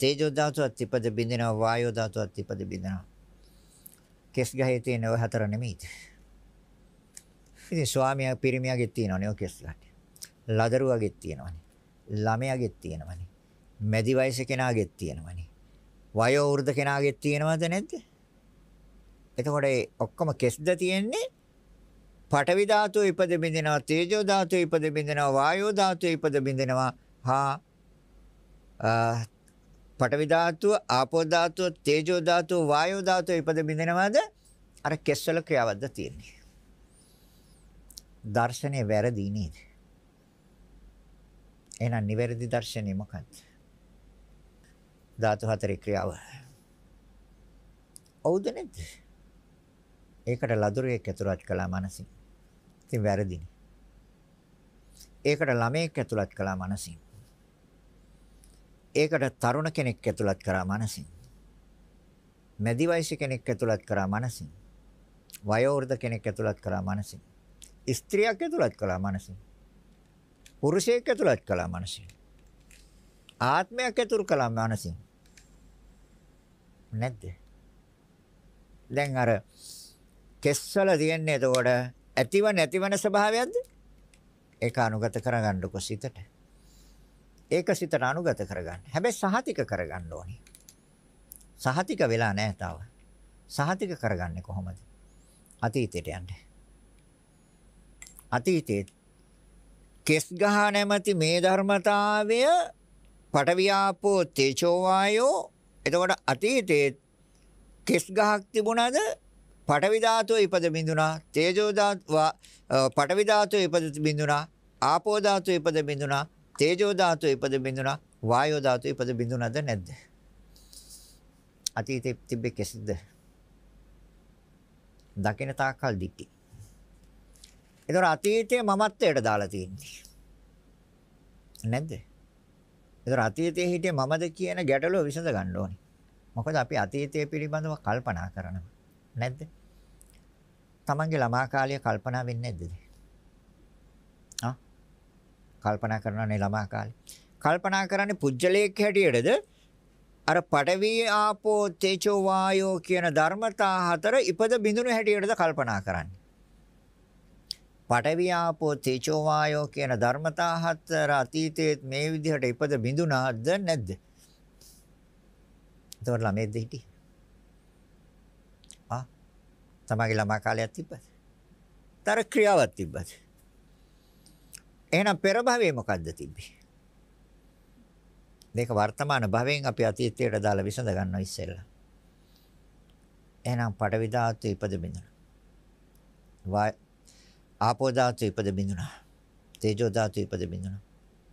තේජෝ ධාතුවත් ඉපද බින්දිනවා. වායෝ ධාතුවත් ඉපද බින්දිනවා. කෙස් ගහේ තියෙන ওই හතර නෙමෙයිද? ඉතින් ස්වාමියා පිරිමියාගේ තියෙනවනේ ඔය කෙස් ගහ. ලදරුවාගේ තියෙනවනේ. ළමයාගේ තියෙනවනේ. මැදි වයස කෙනාගේ තියෙනවනේ. වයෝ වෘද්ධ කෙනාගේ තියෙනවද නැද්ද? එතකොට ඔක්කොම කෙස්ද තියෙන්නේ පඨවි ධාතුව ඉපද බින්දිනවා තේජෝ ධාතුව ඉපද බින්දිනවා වායෝ ධාතුව ඉපද බින්දිනවා හා පඨවි ධාතුව, ආපෝ ධාතුව, තේජෝ ධාතුව, වායෝ ධාතුව ඉපද බිඳිනවද? අර කෙස්වල ක්‍රියාවද්ද තියෙන්නේ. දර්ශනේ වැරදි නේද? එහෙනම් නිවැරදි දර්ශනේ මොකක්ද? ධාතු හතරේ ක්‍රියාව. ඔව්ද නැද්ද? ඒකට ලදරුවෙක් ඇතුළත් කළා මනසින්. ඉතින් වැරදිනේ. ඒකට ළමයෙක් ඇතුළත් කළා මනසින්. ඒකට තරුණ කෙනෙක් ඇතුළත් කරා මනසින්. මැදි වයසේ කෙනෙක් ඇතුළත් කරා මනසින්. වයෝවෘද කෙනෙක් ඇතුළත් කරා මනසින්. ස්ත්‍රියක් ඇතුළත් කළා මනසින්. පුරුෂයෙක් ඇතුළත් කළා මනසින්. ආත්මයක් ඇතුළු කළා මනසින්. නැද්ද? දැන් අර කෙස්වල තියෙන්නේ එතකොට ඇතිව නැතිවන ස්වභාවයක්ද? ඒක අනුගත කරගන්නකො සිතට. ඒක සිතට අනුගත කරගන්න. හැබැයි සහතික කරගන්න ඕනේ. සහතික වෙලා නැහැ තාම. සහතික කරගන්නේ කොහොමද? අතීතයට යන්නේ. අතීතයේ කෙස් ගහ නැමැති මේ ධර්මතාවය පටවියාපෝ තේජෝ වායෝ එතකොට අතීතයේ කෙස් ගහක් තිබුණාද පටවි ධාතුව ඉපද බිඳුනා තේජෝ ධාතුව පටවි ධාතුව ඉපද බිඳුනා ආපෝ ධාතුව ඉපද බිඳුනා තේජෝ ධාතු ඉපද බිඳුණා වායෝ ධාතු ඉපද බිඳුණාද නැද්ද අතීතයේ තිබෙ කෙසේද දකින තාකල් දිටි ඒතර අතීතයේ මමත්වයට දාලා තියෙන්නේ නැද්ද ඒතර අතීතයේ හිටියේ මමද කියන ගැටලුව විසඳ ගන්න ඕනේ මොකද අපි අතීතය පිළිබඳව කල්පනා කරනවා නැද්ද තමන්ගේ ළමා කාලය කල්පනා වෙන්නේ නැද්ද කල්පනා කරනවානේ ළමා කාලේ. කල්පනා කරන්නේ පුජ්‍යලේඛ හැටියටද අර පඩවි ආපෝ තේජෝ වායෝ කියන ධර්මතා හතර ඉපද බිඳුණු හැටියටද කල්පනා කරන්නේ. පඩවි ආපෝ තේජෝ වායෝ කියන ධර්මතා හතර අතීතයේ මේ විදිහට ඉපද බිඳුණාද නැද්ද? එතකොට ළමයෙක්ද හිටියේ? ආ. තමගේ ළමා කාලයක් තිබ්බද? තර ක්‍රියාවක් තිබ්බද? එහෙනම් පෙර භවයේ මොකද්ද තිබ්බේ? මේක වර්තමාන භවයෙන් අපි අතීතයට දාලා විසඳ ගන්නවා ඉස්සෙල්ලා. එහෙනම් පඩවි ධාතු ඉපද බිඳුණා. වා ආපෝ ධාතු ඉපද බිඳුණා. තේජෝ ධාතු ඉපද බිඳුණා.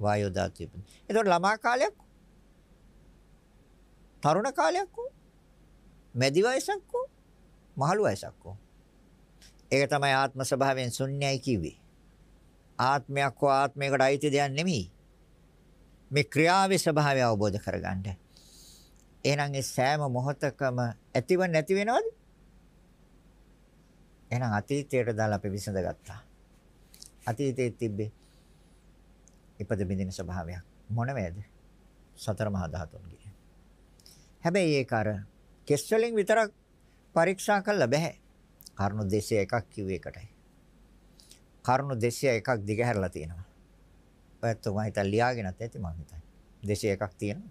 වායෝ ධාතු ඉපද. එතකොට ළමා කාලයක් තරුණ කාලයක් මැදි වයසක් මහලු වයසක් ඒක තමයි ආත්ම ස්වභාවයෙන් ශුන්‍යයි කිව්වේ. ආත්මයක් හෝ ආත්මයකට අයිති දෙයක් නෙමෙයි. මේ ක්‍රියාවේ ස්වභාවය අවබෝධ කරගන්න. එහෙනම් ඒ සෑම මොහොතකම ඇතිව නැති වෙනවද? එහෙනම් අතීතයට දාලා අපි විසඳගත්තා. අතීතයේ තිබ්බේ ඉපද බින්දින ස්වභාවයක් මොන වේද? සතර මහා ධාතුන්ගේ. හැබැයි ඒක අර කෙස් වලින් විතරක් පරීක්ෂා කළ බෑ. කරුණු දෙසේ එකක් කිව්ව එකටයි. කරුණු 201ක් දිගහැරලා තියෙනවා. ඔයත් මම හිතා ලියාගෙනත් ඇති මම හිතන්නේ. 201ක් තියෙනවා.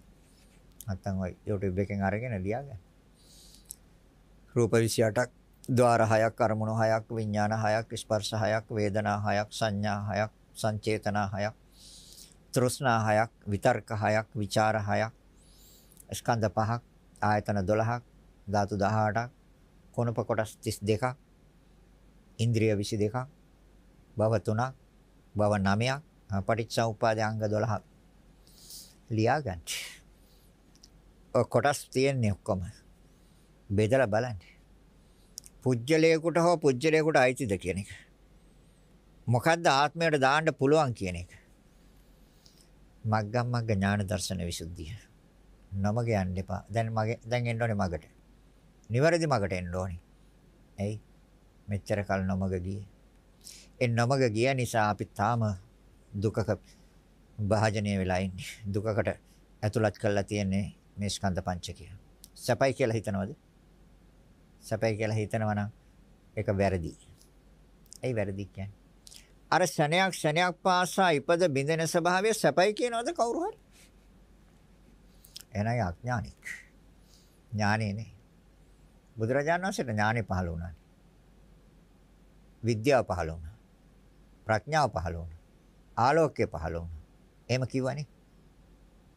නැත්තම් ඔය YouTube එකෙන් අරගෙන ලියාගෙන. රූප 28ක්, ద్వාර 6ක්, අරමුණු 6ක්, විඥාන 6ක්, ස්පර්ශ 6ක්, වේදනා 6ක්, සංඥා 6ක්, සංචේතනා 6ක්, තෘෂ්ණා 6ක්, විතර්ක 6ක්, ਵਿਚාර 6ක්, ස්කන්ධ 5ක්, ආයතන 12ක්, ධාතු 18ක්, කොනප කොටස් 32ක්, ඉන්ද්‍රිය 22ක් භව තුනක්, භව නවයක්, පටිච්චසමුප්පාද අංග 12ක් ලියා ගන්න. ඔය කොටස් තියෙන්නේ ඔක්කොම. බෙදලා බලන්න. පුජ්‍යලයකට හෝ පුජ්‍යලයකට අයිතිද කියන එක. මොකද්ද ආත්මයට දාන්න පුළුවන් කියන එක. මග්ගම් මග්ග ඥාන දර්ශන විසුද්ධිය. නමග යන්න එපා. දැන් මගේ දැන් එන්න ඕනේ මගට. නිවැරදි මගට එන්න ඕනේ. ඇයි? මෙච්චර කල් නොමග ගියේ. ඒ නොමග ගිය නිසා අපි තාම දුකක භාජනය වෙලා ඉන්නේ. දුකකට ඇතුළත් කරලා තියෙන්නේ මේ ස්කන්ධ පංචකය. සැපයි කියලා හිතනවද? සැපයි කියලා හිතනවා නම් ඒක වැරදි. ඒ වැරදි කියන්නේ. අර ශණයක් ශණයක් පාසා ඉපද බිඳෙන ස්වභාවය සැපයි කියනවද කවුරු හරි? එනයි අඥානික. ඥානේ නේ. බුදුරජාණන් වහන්සේට ඥානෙ පහළ වුණානේ. විද්‍යාව පහළ වුණා. ප්‍රඥාව පහළ වුණා. ආලෝකය පහළ වුණා. එහෙම කිව්වනේ.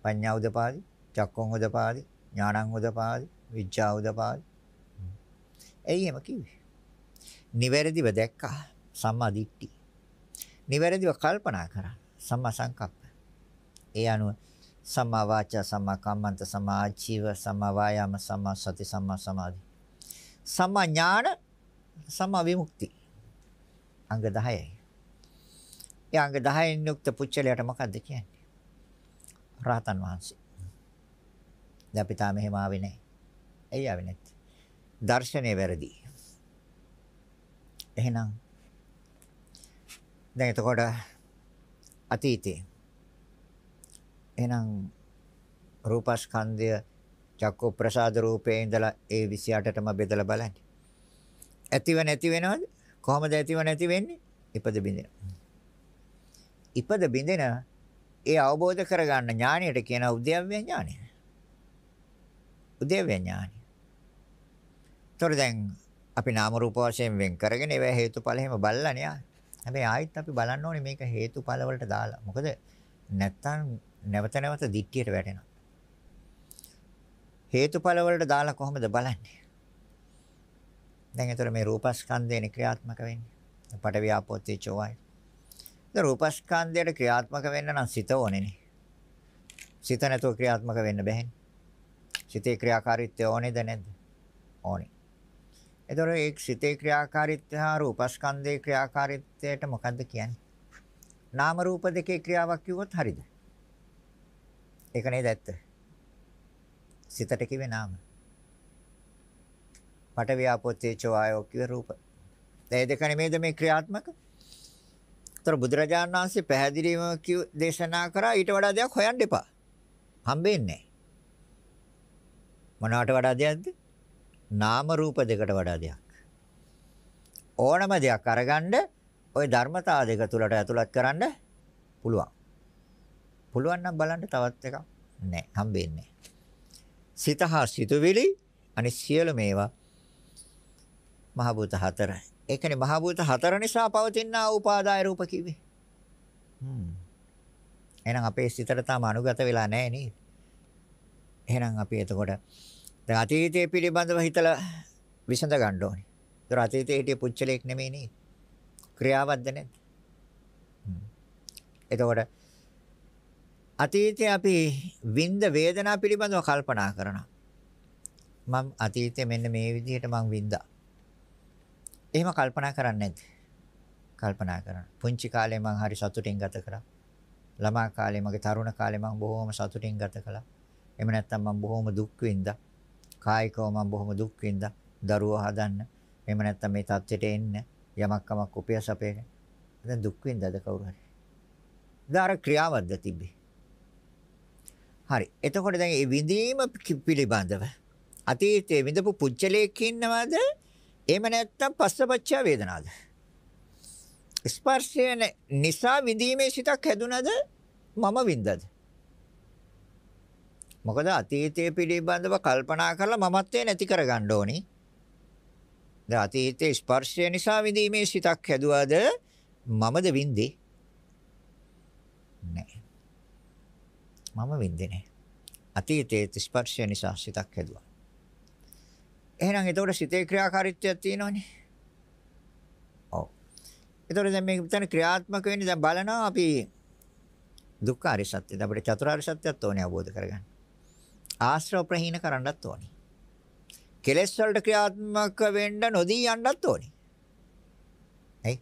පඤ්ඤා උදපාදි, චක්කොං උදපාදි, ඥානං උදපාදි, විඥා උදපාදි. එයි එහෙම කිව්වේ. නිවැරදිව දැක්කා සම්මා දිට්ඨි. නිවැරදිව කල්පනා කරා සම්මා සංකප්ප. ඒ අනුව සම්මා වාචා, සම්මා කම්මන්ත, සම්මා ආජීව, සම්මා වායාම, සම්මා සති, සම්මා සමාධි. සම්මා ඥාන, සම්මා විමුක්ති. අංග 10යි. ඒ අංග 10න් යුක්ත පුච්චලයට මොකද්ද කියන්නේ? රහතන් වහන්සේ. දැන් අපි තාම එහෙම ආවේ නැහැ. ඇයි ආවේ නැත්තේ? දර්ශනේ වැරදි. එහෙනම් දැන් එතකොට අතීතේ එහෙනම් රූපස්කන්ධය චක්කු ප්‍රසාද රූපේ ඉඳලා ඒ 28ටම බෙදලා බලන්න. ඇතිව නැති වෙනවද? කොහොමද ඇතිව නැති වෙන්නේ? ඉපද බින්දිනවා. ඉපද බිඳින ඒ අවබෝධ කරගන්න ඥාණයට කියන උද්‍යව්‍ය ඥාණය. උද්‍යව්‍ය ඥාණය. ତොර දැන් අපි නාම රූප වශයෙන් වෙන් කරගෙන ඒවා හේතුඵල එහෙම බලලානේ ආ. හැබැයි ආයෙත් අපි බලන්න ඕනේ මේක හේතුඵල වලට දාලා. මොකද නැත්තම් නැවත නැවත දික්කියට වැටෙනවා. හේතුඵල වලට දාලා කොහොමද බලන්නේ? දැන් ඒතර මේ රූපස්කන්ධයනේ ක්‍රියාත්මක වෙන්නේ. පටවියාපෝත්‍ය චෝවයි. ද රූපස්කන්ධයට ක්‍රියාත්මක වෙන්න නම් සිත ඕනේනේ. සිත නැතුව ක්‍රියාත්මක වෙන්න බැහැනේ. සිතේ ක්‍රියාකාරීත්වය ඕනේද නැද්ද? ඕනේ. එතකොට ඒ සිතේ ක්‍රියාකාරීත්වය හා රූපස්කන්ධේ ක්‍රියාකාරීත්වයට මොකද්ද කියන්නේ? නාම රූප දෙකේ ක්‍රියාවක් කිව්වොත් හරිද? ඒක නේද ඇත්ත? සිතට කිව්වේ නාම. පටවියා පොතේ චෝයෝ කිව්ව රූප. ඒ දෙක නෙමෙයිද මේ ක්‍රියාත්මක? ඒතර බුදුරජාණන් වහන්සේ පැහැදිලිවම කිව් දේශනා කරා ඊට වඩා දෙයක් හොයන්න එපා. හම්බෙන්නේ නැහැ. මොනවට වඩා දෙයක්ද? නාම රූප දෙකට වඩා දෙයක්. ඕනම දෙයක් අරගන්න ওই ධර්මතා දෙක තුලට ඇතුළත් කරන්න පුළුවන්. පුළුවන් නම් බලන්න තවත් එකක් නැහැ. හම්බෙන්නේ නැහැ. සිතහා සිතුවිලි අනිත් සියලු මේවා මහ බුත හතරයි. ඒ කියන්නේ මහ භූත හතර නිසා පවතිනා උපාදාය රූප කිව්වේ. හ්ම්. එහෙනම් අපේ සිතට තාම අනුගත වෙලා නැහැ නේද? එහෙනම් අපි එතකොට දැන් අතීතයේ පිළිබඳව හිතලා විසඳ ගන්න ඕනේ. ඒතර අතීතයේ හිටිය පුච්චලයක් නෙමෙයි නේද? ක්‍රියාවක්ද නැද්ද? හ්ම්. එතකොට අතීතයේ අපි විඳ වේදනා පිළිබඳව කල්පනා කරනවා. මම අතීතයේ මෙන්න මේ විදිහට මං විඳා. එහෙම කල්පනා කරන්නේ නැද්ද? කල්පනා කරනවා. පුංචි කාලේ මං හරි සතුටින් ගත කරා. ළමා කාලේ මගේ තරුණ කාලේ මං බොහොම සතුටින් ගත කළා. එහෙම නැත්නම් මං බොහොම දුක් විඳා. කායිකව මං බොහොම දුක් විඳා. දරුවෝ හදන්න. එහෙම නැත්නම් මේ தත්ත්වයට එන්න යමක් කමක් උපයස අපේ. දැන් දුක් විඳද කවුරු හරි? දාර ක්‍රියාවද්ද තිබ්බේ. හරි. එතකොට දැන් මේ විඳීම පිළිබඳව අතීතයේ විඳපු පුච්චලයක් ඉන්නවද? එහෙම නැත්තම් පස්සපච්චා වේදනාද? ස්පර්ශය නිසා විඳීමේ සිතක් හැදුනද මම වින්දද? මොකද අතීතයේ පිළිබඳව කල්පනා කරලා මමත්වේ නැති කරගන්න ඕනි. දැන් අතීතයේ ස්පර්ශය නිසා විඳීමේ සිතක් හැදුවද මමද වින්දේ? නෑ. මම වින්දේ නෑ. අතීතයේ ස්පර්ශය නිසා සිතක් හැදුවා. එහෙනම් එතකොට සිතේ ක්‍රියාකාරීත්වයක් තියෙනවනේ. ඔව්. එතකොට දැන් මේක මෙතන ක්‍රියාත්මක වෙන්නේ දැන් බලනවා අපි දුක්ඛාරය සත්‍යද අපිට චතුරාර්ය සත්‍යයත් ඕනේ අවබෝධ කරගන්න. ආශ්‍රව ප්‍රහීන කරන්නත් ඕනේ. කෙලෙස් වලට ක්‍රියාත්මක වෙන්න නොදී යන්නත් ඕනේ. ඇයි?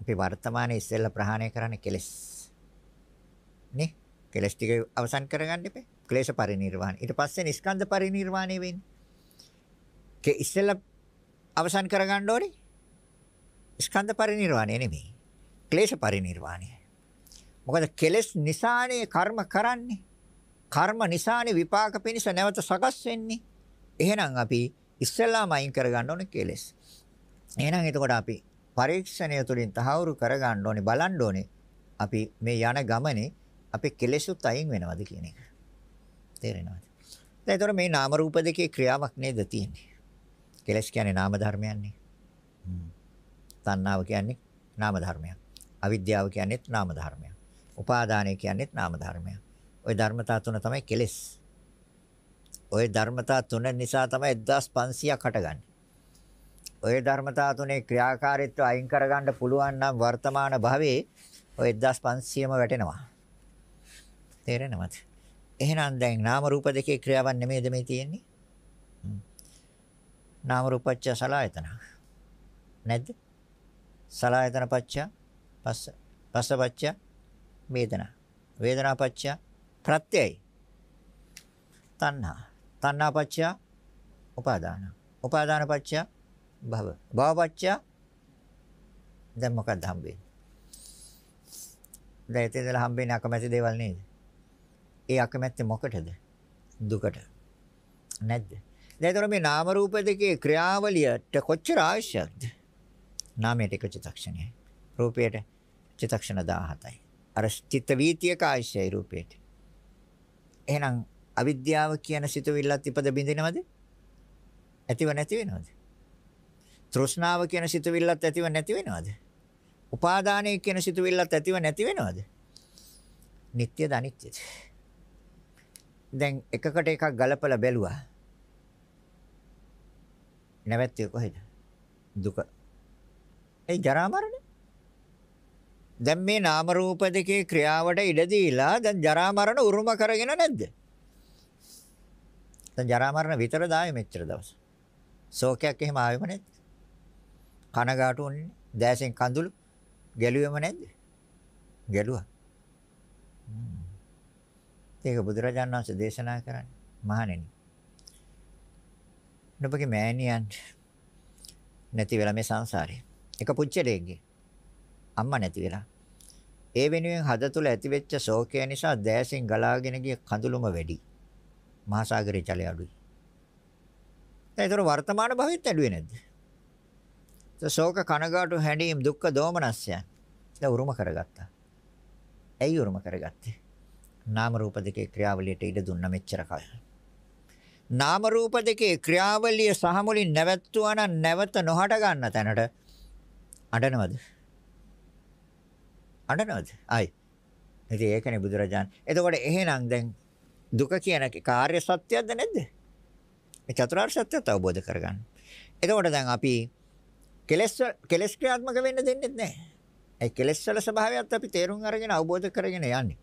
අපි වර්තමානයේ ඉස්සෙල්ලා ප්‍රහාණය කරන්නේ කෙලෙස්. නේ? කෙලස් ටික අවසන් කරගන්න එපේ. ක්ලේශ පරිණිරවාණ. ඊට පස්සේ නිස්කන්ධ පරිණිරවාණය වෙන්නේ. ඒක ඉස්සෙල්ලා අවසන් කරගන්න ඕනේ ස්කන්ධ පරිණිරවාණය නෙමෙයි. ක්ලේශ පරිණිරවාණය. මොකද කෙලෙස් නිසානේ කර්ම කරන්නේ. කර්ම නිසානේ විපාක පිණිස නැවත සකස් වෙන්නේ. එහෙනම් අපි ඉස්සෙල්ලාම අයින් කරගන්න ඕනේ කෙලෙස්. එහෙනම් එතකොට අපි පරීක්ෂණය තුළින් තහවුරු කරගන්න ඕනේ බලන්න ඕනේ අපි මේ යන ගමනේ අපි කෙලෙසුත් අයින් වෙනවද කියන එක. තේරෙනවද? දැන් ඒතර මේ නාම රූප දෙකේ ක්‍රියාවක් නේද තියෙන්නේ? කෙලස් කියන්නේ නාම ධර්මයන්නේ. තණ්හාව කියන්නේ නාම ධර්මයක්. අවිද්‍යාව කියන්නේත් නාම ධර්මයක්. උපාදානය කියන්නේත් නාම ධර්මයක්. ওই ධර්මතා තුන තමයි කෙලෙස්. ওই ධර්මතා තුන නිසා තමයි 1500ක් හටගන්නේ. ওই ධර්මතා තුනේ ක්‍රියාකාරීත්වය අයින් කරගන්න පුළුවන් නම් වර්තමාන භවයේ ওই 1500ම වැටෙනවා. තේරෙනවද? එහෙනම් දැන් නාම රූප දෙකේ ක්‍රියාවන් නෙමෙයිද මේ තියෙන්නේ? නාම රූපච්ච සලායතන. නැද්ද? සලායතන පච්ච පස්ස පස්ස පච්ච වේදනා. වේදනා පච්ච ප්‍රත්‍යයයි. තණ්හා. තණ්හා පච්ච උපාදාන. උපාදාන පච්ච භව. භව පච්ච දැන් මොකක්ද හම්බෙන්නේ? දැන් එතනදලා හම්බෙන්නේ අකමැති දේවල් නේද? ඒ අකමැත්තේ මොකටද? දුකට. නැද්ද? දැන් ඒතර මේ නාම රූප දෙකේ ක්‍රියාවලියට කොච්චර අවශ්‍යද? නාමයට එක චිත්තක්ෂණයයි. රූපයට චිත්තක්ෂණ 17යි. අර චිත්ත වීතියක අවශ්‍යයි රූපයට. එහෙනම් අවිද්‍යාව කියන සිතුවිල්ලත් ඉපද බින්දිනවද? ඇතිව නැති වෙනවද? තෘෂ්ණාව කියන සිතුවිල්ලත් ඇතිව නැති වෙනවද? උපාදානය කියන සිතුවිල්ලත් ඇතිව නැති වෙනවද? නিত্যද අනිත්‍යද? දැන් එකකට එකක් ගලපලා බැලුවා. නැවැත්තිය කොහෙද? දුක. ඒ ජරා මරණ. දැන් මේ නාම රූප දෙකේ ක්‍රියාවට ඉඩ දීලා දැන් ජරා මරණ උරුම කරගෙන නැද්ද? දැන් ජරා මරණ විතරද ආයේ මෙච්චර දවස්. ශෝකයක් එහෙම ආවෙම නැද්ද? කනගාටු වුණේ, දැසෙන් කඳුළු ගැලුවෙම නැද්ද? ගැලුවා. ඒක බුදුරජාණන් වහන්සේ දේශනා කරන්නේ මහණෙනි. නුඹගේ මෑණියන් නැති වෙලා මේ සංසාරේ. එක පුච්චලෙක්ගේ අම්මා නැති වෙලා. ඒ වෙනුවෙන් හද තුල ඇතිවෙච්ච ශෝකය නිසා දැසින් ගලාගෙන ගිය කඳුළුම වැඩි. මහසાગරයේ ජලය අඩුයි. ඒතර වර්තමාන භවෙත් ඇඩුවේ නැද්ද? ඒ ශෝක කනගාටු හැඬීම් දුක්ඛ දෝමනස්යන් දැන් උරුම කරගත්තා. ඇයි උරුම කරගත්තේ? නාම රූප දෙකේ ක්‍රියාවලියට ඉඩ දුන්න මෙච්චර කාලයක්. නාම රූප දෙකේ ක්‍රියාවලිය සහ මුලින් නැවැත්තුවා නම් නැවත නොහට ගන්න තැනට අඬනවද? අඬනවද? අය. ඉතින් ඒකනේ බුදුරජාන්. එතකොට එහෙනම් දැන් දුක කියන කාර්ය සත්‍යයක්ද නැද්ද? මේ චතුරාර්ය සත්‍යත් අවබෝධ කරගන්න. එතකොට දැන් අපි කෙලස් කෙලස් ක්‍රියාත්මක වෙන්න දෙන්නේ නැහැ. ඒ කෙලස් වල ස්වභාවයත් අපි තේරුම් අරගෙන අවබෝධ කරගෙන යන්නේ.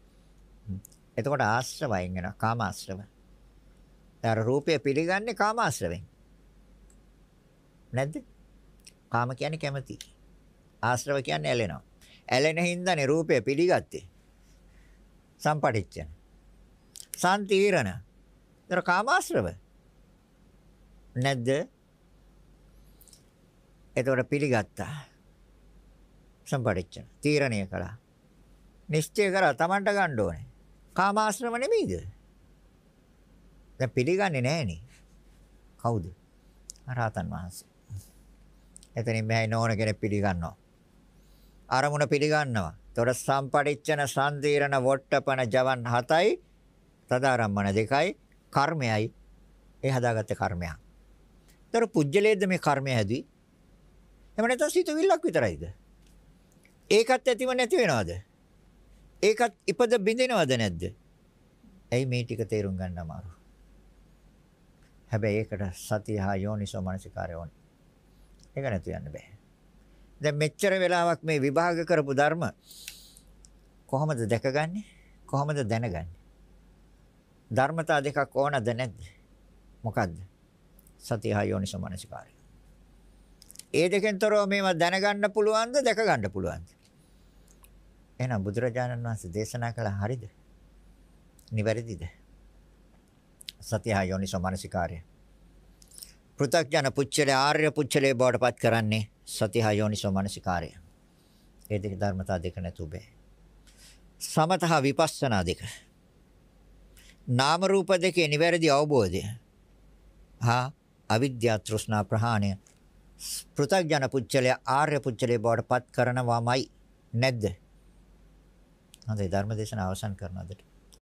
එතකොට ආශ්‍රවයෙන් එනවා කාම ආශ්‍රවය. අර රූපය පිළිගන්නේ කාමාශ්‍රවෙන්. නැද්ද? කාම කියන්නේ කැමැති. ආශ්‍රව කියන්නේ ඇලෙනවා. ඇලෙන හින්දානේ රූපය පිළිගත්තේ. සම්පටිච්ඡන. සම්තිරණ. ඒතර කාමාශ්‍රව. නැද්ද? එතකොට පිළිගත්තා. සම්පටිච්ඡන. තීරණය කළා. නිශ්චය කරා Tamanට ගන්න ඕනේ. කාමාශ්‍රම නෙමෙයිද? දැන් පිළිගන්නේ නැහනේ. කවුද? රහතන් වහන්සේ. එතනින් මෙහි නෝන කෙනෙක් පිළිගන්නවා. අරමුණ පිළිගන්නවා. තොර සම්පටිච්චන සම්දීරණ වොට්ටපන ජවන් හතයි තදාරම්මන දෙකයි කර්මයයි ඒ හදාගත්ත කර්මයක්. තොර පුජ්‍යලේද මේ කර්මය හැදුයි. එහෙම නැත්නම් සිතුවිල්ලක් විතරයිද? ඒකත් ඇතිව නැති වෙනවද? ඒකත් ඉපද බිඳිනවද නැද්ද? ඇයි මේ ටික තේරුම් ගන්න අමාරු? හැබැයි ඒකට සතිය හා යෝනිසෝ මනසිකාරය ඕනේ. ඒක නැතු යන්න බෑ. දැන් මෙච්චර වෙලාවක් මේ විභාග කරපු ධර්ම කොහොමද දැකගන්නේ? කොහොමද දැනගන්නේ? ධර්මතා දෙකක් ඕනද නැද්ද? මොකද්ද? සතිය හා යෝනිසෝ මනසිකාරය. ඒ දෙකෙන් තොරව මේවා දැනගන්න පුළුවන්ද? දැකගන්න පුළුවන්ද? එහෙනම් බුදුරජාණන් වහන්සේ දේශනා කළ හරියද? නිවැරදිද? සතිය යෝනිසෝ මනසිකාර්ය. පෘථග්ජන පුච්චලේ ආර්ය පුච්චලේ බවට පත් කරන්නේ සතිය යෝනිසෝ මනසිකාර්ය. ඒ දෙක ධර්මතා දෙක නැතුව බෑ. සමතහ විපස්සනා දෙක. නාම රූප දෙකේ නිවැරදි අවබෝධය. හා අවිද්‍යා තෘෂ්ණා ප්‍රහාණය පෘථග්ජන පුච්චලය ආර්ය පුච්චලේ බවට පත් කරනවාමයි නැද්ද? හොඳයි ධර්මදේශන අවසන් කරන අදට